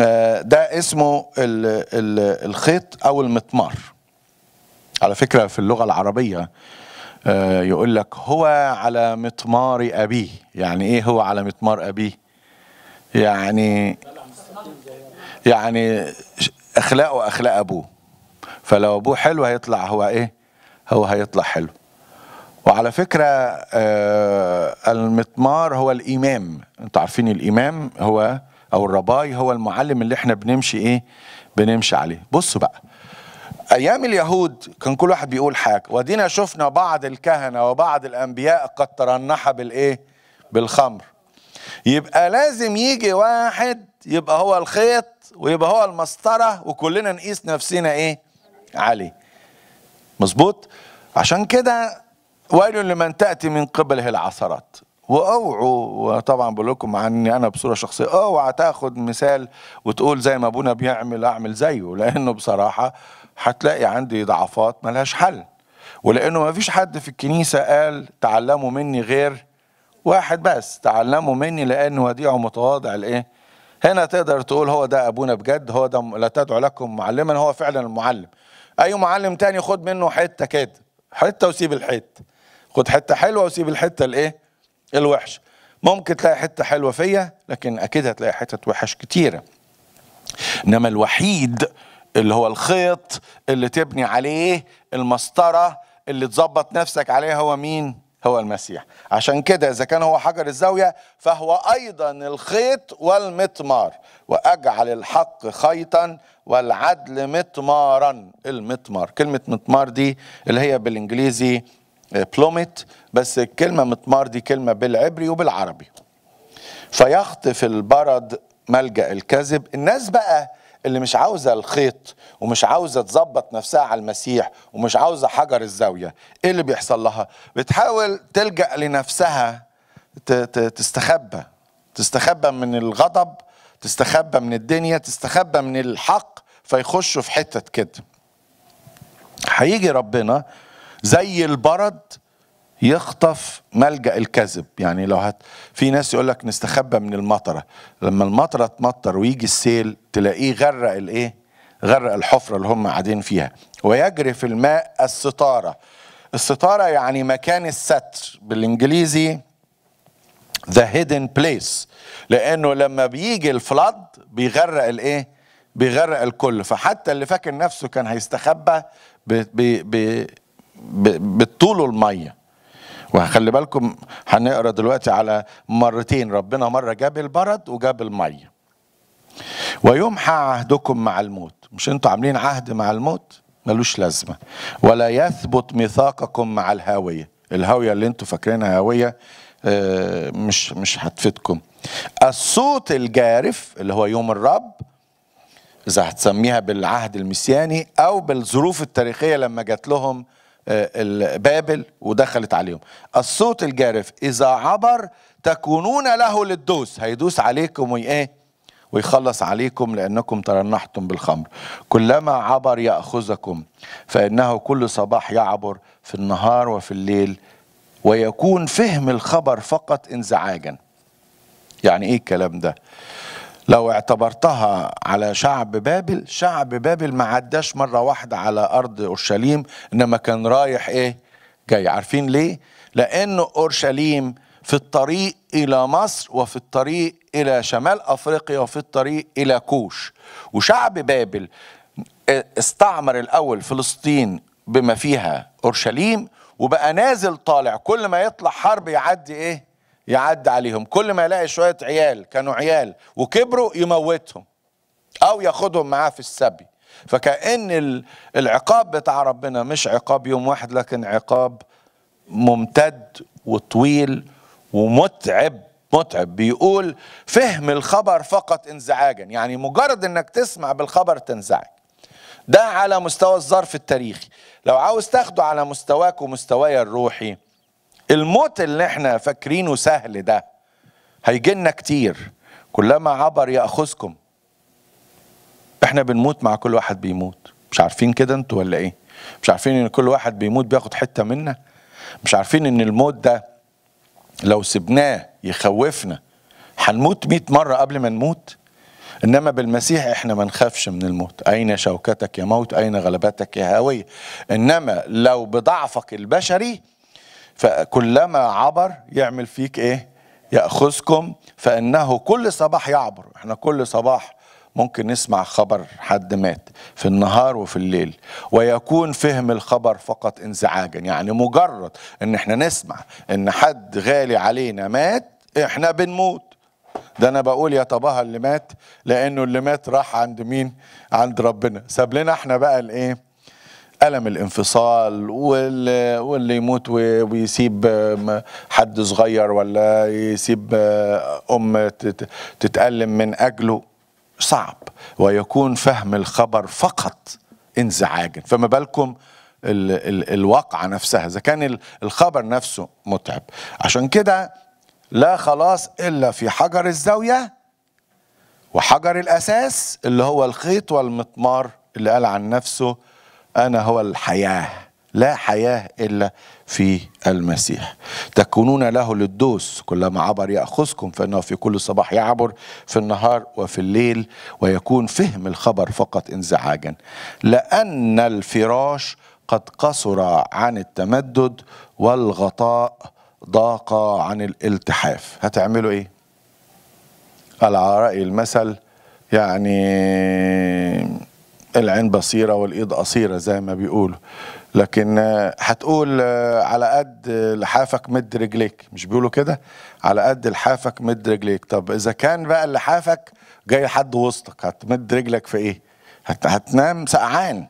آه، ده اسمه الخيط او المطمار على فكره في اللغه العربيه آه، يقول لك هو على مطمار ابيه يعني ايه هو على مطمار ابيه يعني يعني اخلاقه اخلاق ابوه فلو ابوه حلو هيطلع هو ايه هو هيطلع حلو وعلى فكرة آه، المطمار هو الإمام أنتوا عارفين الإمام هو او الرباي هو المعلم اللي احنا بنمشي ايه بنمشي عليه بصوا بقى ايام اليهود كان كل واحد بيقول حاجه وادينا شفنا بعض الكهنه وبعض الانبياء قد ترنح بالايه بالخمر يبقى لازم يجي واحد يبقى هو الخيط ويبقى هو المسطره وكلنا نقيس نفسنا ايه عليه مظبوط عشان كده ويل لمن تاتي من قبله العثرات واوعوا وطبعا بقول لكم عني انا بصوره شخصيه اوعى تاخد مثال وتقول زي ما ابونا بيعمل اعمل زيه لانه بصراحه هتلاقي عندي ضعفات ملهاش حل ولانه ما فيش حد في الكنيسه قال تعلموا مني غير واحد بس تعلموا مني لانه وديع متواضع لايه هنا تقدر تقول هو ده ابونا بجد هو ده لا تدعو لكم معلما هو فعلا المعلم اي معلم تاني خد منه حته كده حته وسيب الحته خد حته حلوه وسيب الحته الايه الوحش ممكن تلاقي حته حلوه فيا لكن اكيد هتلاقي حتت وحش كتيره انما الوحيد اللي هو الخيط اللي تبني عليه المسطره اللي تظبط نفسك عليه هو مين هو المسيح عشان كده اذا كان هو حجر الزاويه فهو ايضا الخيط والمطمار واجعل الحق خيطا والعدل مطمارا المطمار كلمه مطمار دي اللي هي بالانجليزي بلومت آه، بس الكلمة متمار دي كلمة بالعبري وبالعربي فيخطف البرد ملجأ الكذب الناس بقى اللي مش عاوزة الخيط ومش عاوزة تظبط نفسها على المسيح ومش عاوزة حجر الزاوية ايه اللي بيحصل لها بتحاول تلجأ لنفسها تستخبى تستخبى من الغضب تستخبى من الدنيا تستخبى من الحق فيخشوا في حتة كده هيجي ربنا زي البرد يخطف ملجأ الكذب يعني لو هت في ناس يقول لك نستخبى من المطرة لما المطرة تمطر ويجي السيل تلاقيه غرق الايه غرق الحفرة اللي هم قاعدين فيها ويجري في الماء الستارة الستارة يعني مكان الستر بالانجليزي ذا هيدن بليس لانه لما بيجي الفلاد بيغرق الايه بيغرق الكل فحتى اللي فاكر نفسه كان هيستخبى بتطوله الميه وهخلي بالكم هنقرا دلوقتي على مرتين ربنا مره جاب البرد وجاب الميه ويمحى عهدكم مع الموت مش انتوا عاملين عهد مع الموت ملوش لازمه ولا يثبت ميثاقكم مع الهاويه الهاويه اللي انتوا فاكرينها هاويه آه، مش مش هتفيدكم الصوت الجارف اللي هو يوم الرب اذا هتسميها بالعهد المسياني او بالظروف التاريخيه لما جات لهم بابل ودخلت عليهم الصوت الجارف إذا عبر تكونون له للدوس هيدوس عليكم وإيه ويخلص عليكم لأنكم ترنحتم بالخمر كلما عبر يأخذكم فإنه كل صباح يعبر في النهار وفي الليل ويكون فهم الخبر فقط انزعاجا يعني ايه الكلام ده لو اعتبرتها على شعب بابل شعب بابل ما عداش مرة واحدة على أرض أورشليم إنما كان رايح إيه جاي عارفين ليه لأن أورشليم في الطريق إلى مصر وفي الطريق إلى شمال أفريقيا وفي الطريق إلى كوش وشعب بابل استعمر الأول فلسطين بما فيها أورشليم وبقى نازل طالع كل ما يطلع حرب يعدي إيه يعدي عليهم كل ما يلاقي شوية عيال كانوا عيال وكبروا يموتهم أو ياخدهم معاه في السبي فكأن العقاب بتاع ربنا مش عقاب يوم واحد لكن عقاب ممتد وطويل ومتعب متعب بيقول فهم الخبر فقط انزعاجا يعني مجرد انك تسمع بالخبر تنزعج ده على مستوى الظرف التاريخي لو عاوز تاخده على مستواك ومستواي الروحي الموت اللي احنا فاكرينه سهل ده هيجي لنا كتير كلما عبر ياخذكم احنا بنموت مع كل واحد بيموت مش عارفين كده انتوا ولا ايه مش عارفين ان كل واحد بيموت بياخد حته منا مش عارفين ان الموت ده لو سبناه يخوفنا هنموت 100 مره قبل ما نموت انما بالمسيح احنا ما نخافش من الموت اين شوكتك يا موت اين غلبتك يا هاويه انما لو بضعفك البشري فكلما عبر يعمل فيك ايه ياخذكم فانه كل صباح يعبر احنا كل صباح ممكن نسمع خبر حد مات في النهار وفي الليل ويكون فهم الخبر فقط انزعاجا يعني مجرد ان احنا نسمع ان حد غالي علينا مات احنا بنموت ده انا بقول يا طباها اللي مات لانه اللي مات راح عند مين عند ربنا ساب لنا احنا بقى الايه ألم الانفصال واللي يموت ويسيب حد صغير ولا يسيب آه، أم تتألم من أجله صعب ويكون فهم الخبر فقط انزعاجا فما بالكم ال ال الواقعة نفسها إذا كان الخبر نفسه متعب عشان كده لا خلاص إلا في حجر الزاوية وحجر الأساس اللي هو الخيط والمطمار اللي قال عن نفسه أنا هو الحياة لا حياة إلا في المسيح تكونون له للدوس كلما عبر يأخذكم فإنه في كل صباح يعبر في النهار وفي الليل ويكون فهم الخبر فقط انزعاجا لأن الفراش قد قصر عن التمدد والغطاء ضاق عن الالتحاف هتعملوا ايه على رأي المثل يعني العين بصيرة والإيد قصيرة زي ما بيقولوا لكن هتقول على قد لحافك مد رجليك مش بيقولوا كده على قد لحافك مد رجليك طب إذا كان بقى لحافك جاي لحد وسطك هتمد رجلك في إيه هت هتنام سقعان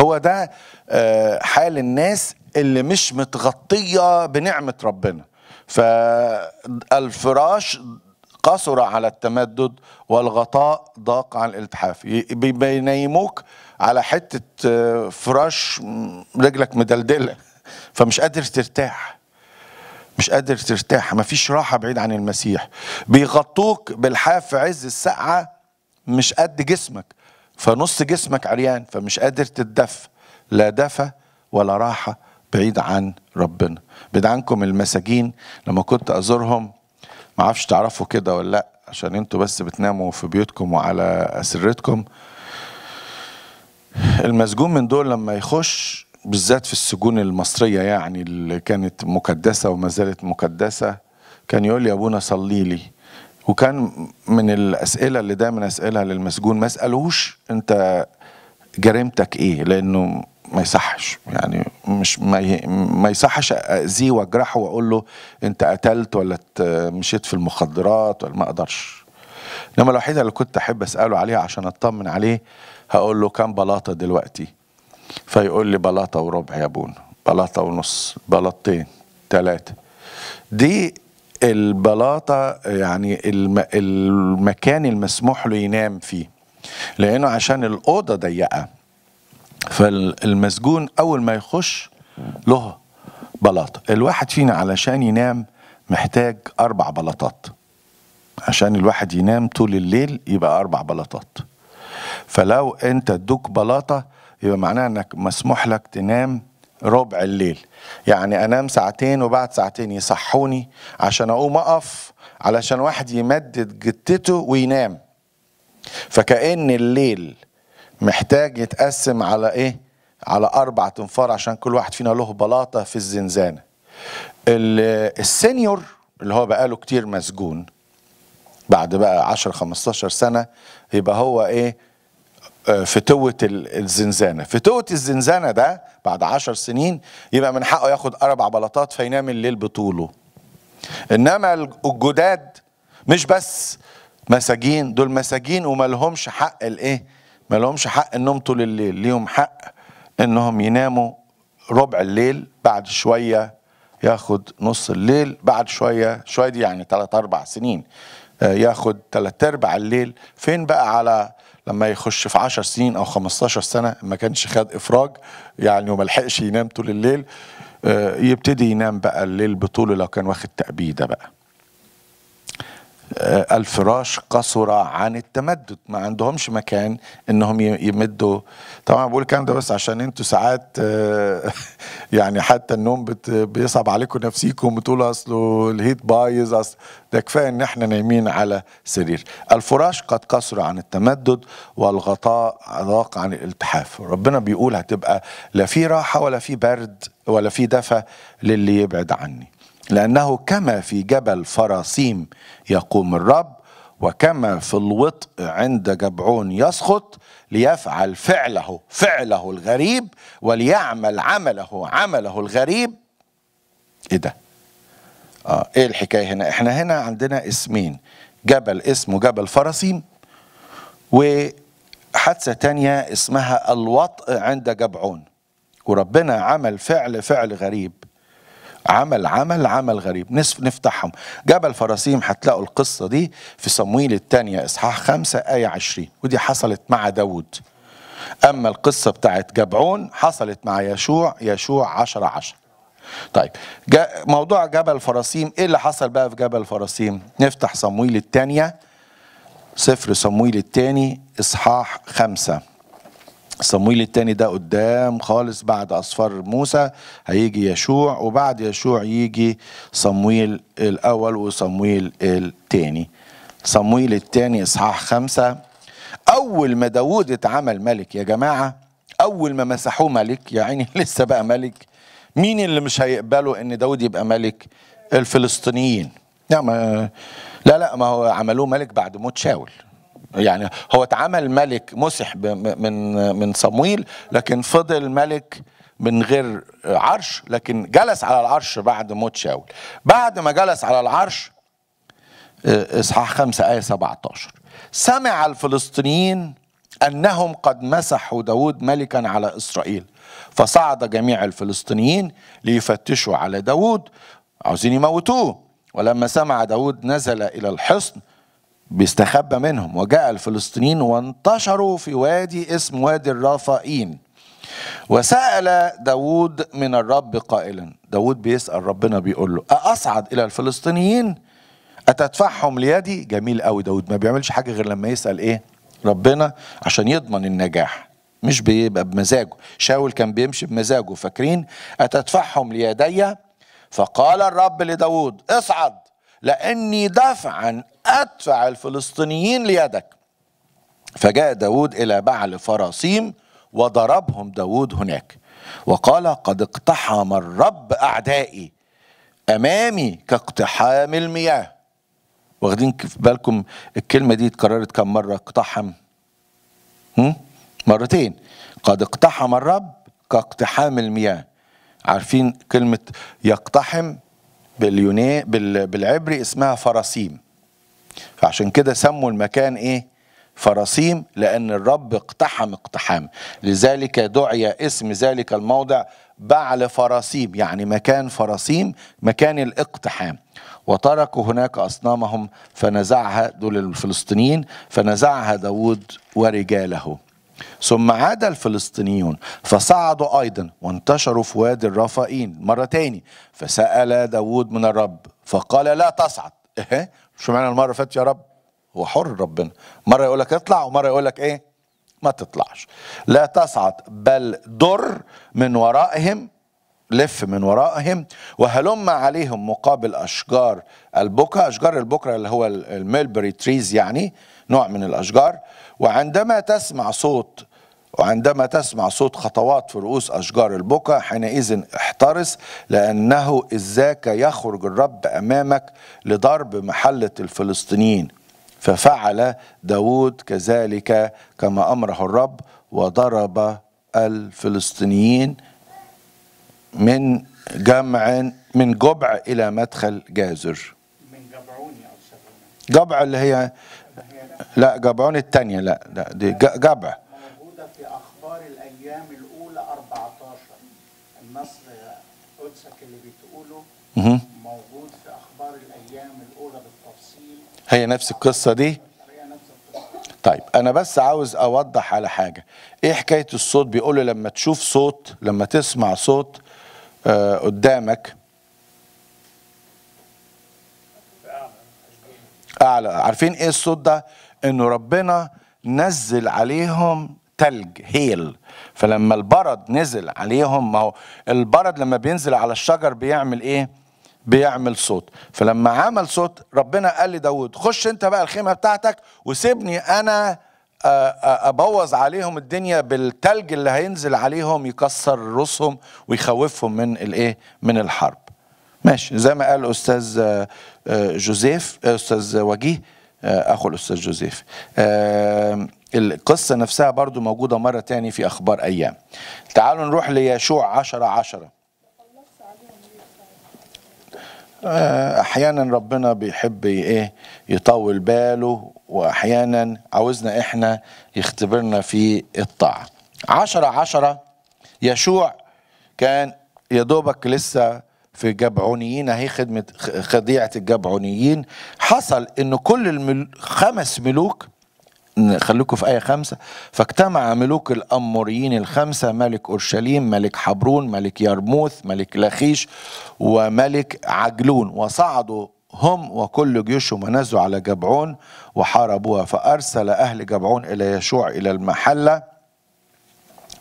هو ده آه، حال الناس اللي مش متغطية بنعمة ربنا فالفراش قصر على التمدد والغطاء ضاق عن الالتحاف بينيموك على حتة آه، فراش رجلك مدلدلة فمش قادر ترتاح مش قادر ترتاح مفيش راحة بعيد عن المسيح بيغطوك بالحاف في عز السقعة مش قد جسمك فنص جسمك عريان فمش قادر تتدفى لا دفى ولا راحة بعيد عن ربنا بعيد عنكم المساجين لما كنت أزورهم ما تعرفوا كده ولا لا عشان انتوا بس بتناموا في بيوتكم وعلى اسرتكم المسجون من دول لما يخش بالذات في السجون المصرية يعني اللي كانت مكدسة وما زالت مكدسة كان يقول يا أبونا صلي لي وكان من الأسئلة اللي دايما أسئلها للمسجون ما اسألوش أنت جريمتك إيه لأنه ما يصحش يعني مش ما, ما يصحش اذيه واجرحه واقول له انت قتلت ولا مشيت في المخدرات ولا ما اقدرش انما الوحيده اللي كنت احب اساله عليها عشان اطمن عليه هقول له كام بلاطه دلوقتي فيقول لي بلاطه وربع يا ابونا بلاطه ونص بلاطتين ثلاثه دي البلاطه يعني الم المكان المسموح له ينام فيه لانه عشان الاوضه ضيقه فالمسجون اول ما يخش له بلاطه الواحد فينا علشان ينام محتاج اربع بلاطات عشان الواحد ينام طول الليل يبقى اربع بلاطات فلو انت ادوك بلاطه يبقى معناه انك مسموح لك تنام ربع الليل يعني انام ساعتين وبعد ساعتين يصحوني عشان اقوم اقف علشان واحد يمدد جتته وينام فكأن الليل محتاج يتقسم على ايه على اربع انفار عشان كل واحد فينا له بلاطه في الزنزانه السينيور اللي هو بقاله كتير مسجون بعد بقى 10 15 سنه يبقى هو ايه آه، فتوة الزنزانة فتوة الزنزانة ده بعد عشر سنين يبقى من حقه ياخد أربع بلاطات فينام الليل بطوله إنما الجداد مش بس مساجين دول مساجين لهمش حق الايه ما لهمش حق انهم طول الليل ليهم حق انهم يناموا ربع الليل بعد شويه ياخد نص الليل بعد شويه شويه دي يعني ثلاث أربع سنين آه، ياخد ثلاث أربع الليل فين بقى على لما يخش في 10 سنين او 15 سنه ما كانش خد افراج يعني وما لحقش ينام طول الليل آه، يبتدي ينام بقى الليل بطوله لو كان واخد تأبيده بقى آه، الفراش قصر عن التمدد ما عندهمش مكان انهم يمدوا طبعا بقول الكلام ده بس عشان انتوا ساعات آه، يعني حتى النوم بيصعب عليكم نفسيكم بتقولوا اصله الهيت بايظ اصل ده كفايه ان احنا نايمين على سرير الفراش قد قصر عن التمدد والغطاء ضاق عن الالتحاف ربنا بيقول هتبقى لا في راحه ولا في برد ولا في دفى للي يبعد عني لأنه كما في جبل فراسيم يقوم الرب وكما في الوطء عند جبعون يسقط ليفعل فعله فعله الغريب وليعمل عمله عمله الغريب ايه ده آه ايه الحكايه هنا احنا هنا عندنا اسمين جبل اسمه جبل فرسيم وحادثه تانية اسمها الوطء عند جبعون وربنا عمل فعل فعل غريب عمل عمل عمل غريب نصف نفتحهم جبل فراسيم هتلاقوا القصة دي في صمويل الثانية إصحاح خمسة آية عشرين ودي حصلت مع داود أما القصة بتاعت جبعون حصلت مع يشوع يشوع عشرة عشر طيب موضوع جبل فراسيم ايه اللي حصل بقى في جبل فراسيم نفتح صمويل الثانية سفر صمويل الثاني اصحاح خمسة صمويل الثاني ده قدام خالص بعد اصفار موسى هيجي يشوع وبعد يشوع يجي صمويل الاول وصمويل الثاني صمويل الثاني اصحاح خمسة اول ما داوود اتعمل ملك يا جماعه اول ما مسحوه ملك يا عيني لسه بقى ملك مين اللي مش هيقبلوا ان داوود يبقى ملك الفلسطينيين لا نعم، آه، ما لا لا ما هو عملوه ملك بعد موت شاول أيوة. يعني هو اتعمل ملك مسح من من صمويل لكن فضل ملك من غير عرش لكن جلس على العرش بعد موت شاول بعد ما جلس على العرش آه، اصحاح 5 ايه 17 سمع الفلسطينيين انهم قد مسحوا داود ملكا على اسرائيل فصعد جميع الفلسطينيين ليفتشوا على داود عاوزين يموتوه ولما سمع داود نزل الى الحصن بيستخبى منهم وجاء الفلسطينيين وانتشروا في وادي اسم وادي الرافائين وسأل داود من الرب قائلا داود بيسأل ربنا بيقول له أصعد إلى الفلسطينيين أتدفعهم ليدي جميل قوي داود ما بيعملش حاجة غير لما يسأل إيه ربنا عشان يضمن النجاح مش بيبقى بمزاجه شاول كان بيمشي بمزاجه فاكرين أتدفعهم ليدي فقال الرب لداود اصعد لأني دفعا أدفع الفلسطينيين ليدك فجاء داود إلى بعل فراسيم وضربهم داود هناك وقال قد اقتحم الرب أعدائي أمامي كاقتحام المياه واخدين في بالكم الكلمة دي اتكررت كم مرة اقتحم هم؟ مرتين قد اقتحم الرب كاقتحام المياه عارفين كلمة يقتحم باليوناني بالعبري اسمها فراسيم فعشان كده سموا المكان ايه فراسيم لان الرب اقتحم اقتحام لذلك دعي اسم ذلك الموضع بعل فراسيم يعني مكان فراسيم مكان الاقتحام وتركوا هناك أصنامهم فنزعها دول الفلسطينيين فنزعها داود ورجاله ثم عاد الفلسطينيون فصعدوا أيضا وانتشروا في وادي الرفائين مرة تاني فسأل داود من الرب فقال لا تصعد إيه؟ شو معنى المرة فاتت يا رب هو حر ربنا مرة يقول لك اطلع ومرة يقول لك ايه ما تطلعش لا تصعد بل در من ورائهم لف من ورائهم وهلم عليهم مقابل أشجار البكرة أشجار البكرة اللي هو الميلبري تريز يعني نوع من الأشجار وعندما تسمع صوت وعندما تسمع صوت خطوات في رؤوس أشجار البقع حينئذ احترس لأنه ازاك يخرج الرب أمامك لضرب محلة الفلسطينيين ففعل داود كذلك كما أمره الرب وضرب الفلسطينيين من جمع من جبع إلى مدخل جازر من جبعون جبع اللي هي لا جبعون الثانية لا لا دي جبع موجودة في أخبار الأيام الأولى 14 النصر قدسك اللي بتقوله موجود في أخبار الأيام الأولى بالتفصيل هي نفس القصة دي؟ طيب انا بس عاوز اوضح على حاجه ايه حكايه الصوت بيقول له لما تشوف صوت لما تسمع صوت آه قدامك اعلى عارفين ايه الصوت ده انه ربنا نزل عليهم تلج هيل فلما البرد نزل عليهم ما هو البرد لما بينزل على الشجر بيعمل ايه بيعمل صوت فلما عمل صوت ربنا قال لداود خش انت بقى الخيمه بتاعتك وسيبني انا آه، آه، ابوظ عليهم الدنيا بالتلج اللي هينزل عليهم يكسر رؤوسهم ويخوفهم من الايه من الحرب ماشي زي ما قال استاذ آه، جوزيف استاذ وجيه آه، اخو الاستاذ جوزيف آه، القصه نفسها برضو موجوده مره تاني في اخبار ايام تعالوا نروح ليشوع عشرة عشرة آه، احيانا ربنا بيحب ايه يطول باله واحيانا عاوزنا احنا يختبرنا في الطاعه عشرة عشرة يشوع كان يا دوبك لسه في جبعونيين اهي خدمه خديعه الجبعونيين حصل ان كل المل... خمس ملوك خليكم في آية خمسة فاجتمع ملوك الأموريين الخمسة ملك أورشليم ملك حبرون ملك يرموث ملك لخيش وملك عجلون وصعدوا هم وكل جيوشهم ونزلوا على جبعون وحاربوها فأرسل أهل جبعون إلى يشوع إلى المحلة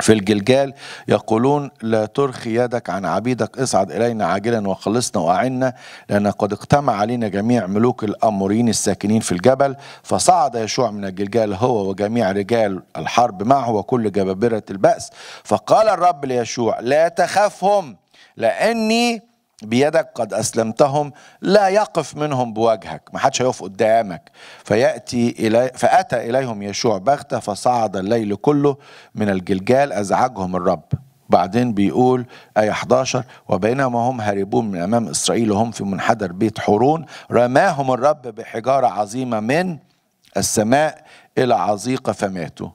في الجلجال يقولون لا ترخي يدك عن عبيدك اصعد إلينا عاجلا وخلصنا وأعنا لأن قد اجتمع علينا جميع ملوك الأموريين الساكنين في الجبل فصعد يشوع من الجلجال هو وجميع رجال الحرب معه وكل جبابرة البأس فقال الرب ليشوع لا تخافهم لأني بيدك قد أسلمتهم لا يقف منهم بوجهك ما حدش هيقف قدامك فيأتي إلي فأتى إليهم يشوع بغتة فصعد الليل كله من الجلجال أزعجهم الرب بعدين بيقول آية 11 وبينما هم هاربون من أمام إسرائيل وهم في منحدر بيت حورون رماهم الرب بحجارة عظيمة من السماء إلى عزيقة فماتوا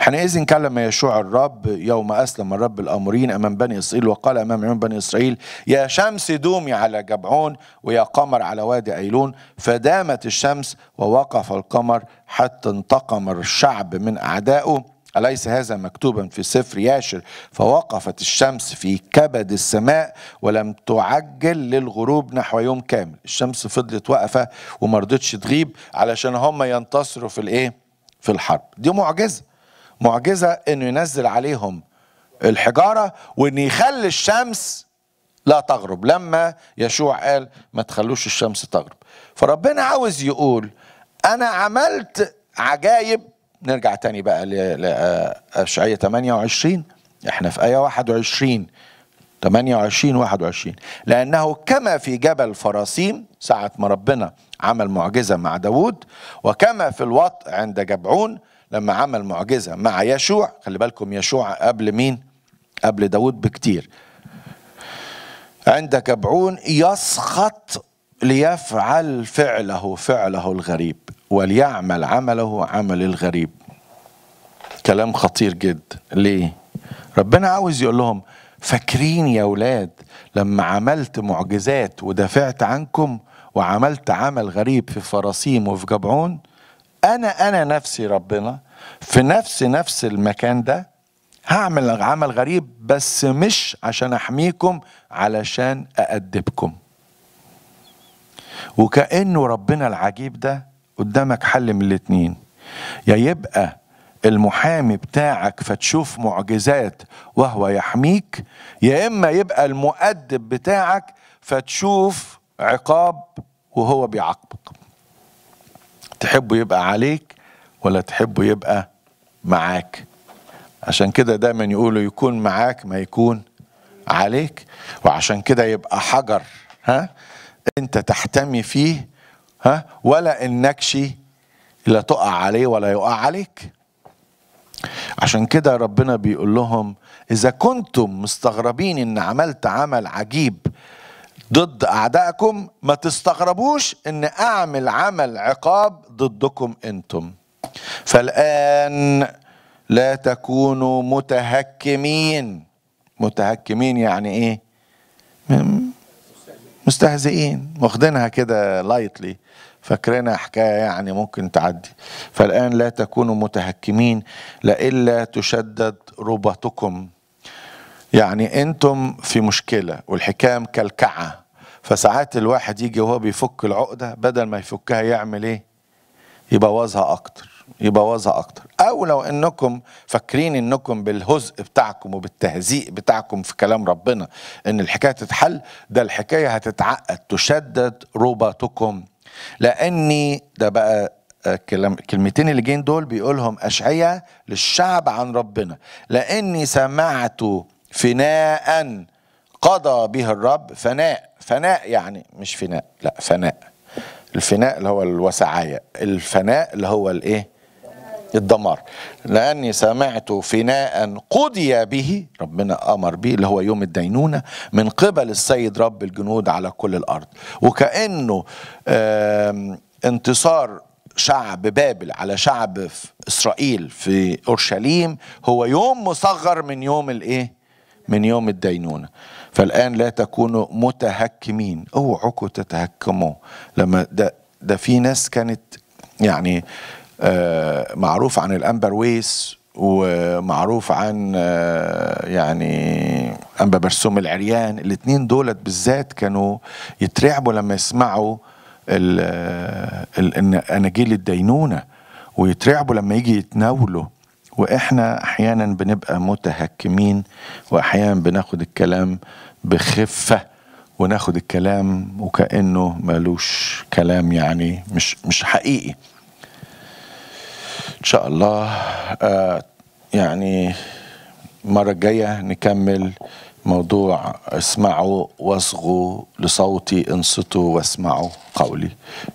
حينئذ كلم يشوع الرب يوم أسلم الرب الأمرين أمام بني إسرائيل وقال أمام عيون بني إسرائيل يا شمس دومي على جبعون ويا قمر على وادي أيلون فدامت الشمس ووقف القمر حتى انتقم الشعب من أعدائه أليس هذا مكتوبا في سفر ياشر فوقفت الشمس في كبد السماء ولم تعجل للغروب نحو يوم كامل الشمس فضلت واقفة وما رضتش تغيب علشان هم ينتصروا في الايه في الحرب دي معجزة معجزة انه ينزل عليهم الحجارة وان يخلي الشمس لا تغرب لما يشوع قال ما تخلوش الشمس تغرب فربنا عاوز يقول انا عملت عجايب نرجع تاني بقى لأشعية آه، 28 احنا في آية 21 28 21 لأنه كما في جبل فراسيم ساعة ما ربنا عمل معجزة مع داود وكما في الوط عند جبعون لما عمل معجزة مع يشوع خلي بالكم يشوع قبل مين قبل داود بكتير عند كبعون يسخط ليفعل فعله فعله الغريب وليعمل عمله عمل الغريب كلام خطير جدا ليه ربنا عاوز يقول لهم فاكرين يا ولاد لما عملت معجزات ودافعت عنكم وعملت عمل غريب في فراسيم وفي جبعون انا انا نفسي ربنا في نفس نفس المكان ده هعمل عمل غريب بس مش عشان احميكم علشان اادبكم وكانه ربنا العجيب ده قدامك حل من الاتنين يا يبقى المحامي بتاعك فتشوف معجزات وهو يحميك يا اما يبقى المؤدب بتاعك فتشوف عقاب وهو بيعاقبك تحبه يبقى عليك ولا تحبه يبقى معاك عشان كده دايما يقولوا يكون معاك ما يكون عليك وعشان كده يبقى حجر ها انت تحتمي فيه ها ولا النكش لا تقع عليه ولا يقع عليك عشان كده ربنا بيقول لهم إذا كنتم مستغربين إن عملت عمل عجيب ضد أعدائكم ما تستغربوش أن أعمل عمل عقاب ضدكم أنتم فالآن لا تكونوا متهكمين متهكمين يعني إيه مستهزئين واخدينها كده لايتلي فاكرينها حكايه يعني ممكن تعدي فالان لا تكونوا متهكمين لئلا تشدد ربطكم يعني انتم في مشكله والحكام كالكعه فساعات الواحد يجي وهو بيفك العقده بدل ما يفكها يعمل ايه يبوظها اكتر يبوظها اكتر او لو انكم فاكرين انكم بالهزء بتاعكم وبالتهزيء بتاعكم في كلام ربنا ان الحكايه تتحل ده الحكايه هتتعقد تشدد رباطكم لاني ده بقى آه، كلمتين اللي جايين دول بيقولهم اشعيا للشعب عن ربنا لاني سمعت فناء قضى به الرب فناء فناء يعني مش فناء لا فناء الفناء اللي هو الوسعاية الفناء اللي هو الايه الدمار لأني سمعت فناء قضي به ربنا أمر به اللي هو يوم الدينونة من قبل السيد رب الجنود على كل الأرض وكأنه انتصار شعب بابل على شعب في إسرائيل في أورشليم هو يوم مصغر من يوم الإيه من يوم الدينونة فالآن لا تكونوا متهكمين أوعكوا تتهكموا لما ده, ده في ناس كانت يعني آه معروف عن الأمبر ويس ومعروف عن آه، يعني أنبا برسوم العريان الاثنين دولت بالذات كانوا يترعبوا لما يسمعوا الأناجيل آه، الدينونة ويترعبوا لما يجي يتناولوا واحنا احيانا بنبقى متهكمين واحيانا بناخد الكلام بخفه وناخد الكلام وكانه مالوش كلام يعني مش مش حقيقي ان شاء الله آه يعني المره الجايه نكمل موضوع اسمعوا واصغوا لصوتي انصتوا واسمعوا قولي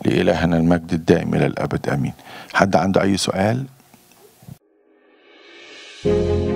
لإلهنا المجد الدائم إلى الأبد آمين حد عنده أي سؤال Thank you.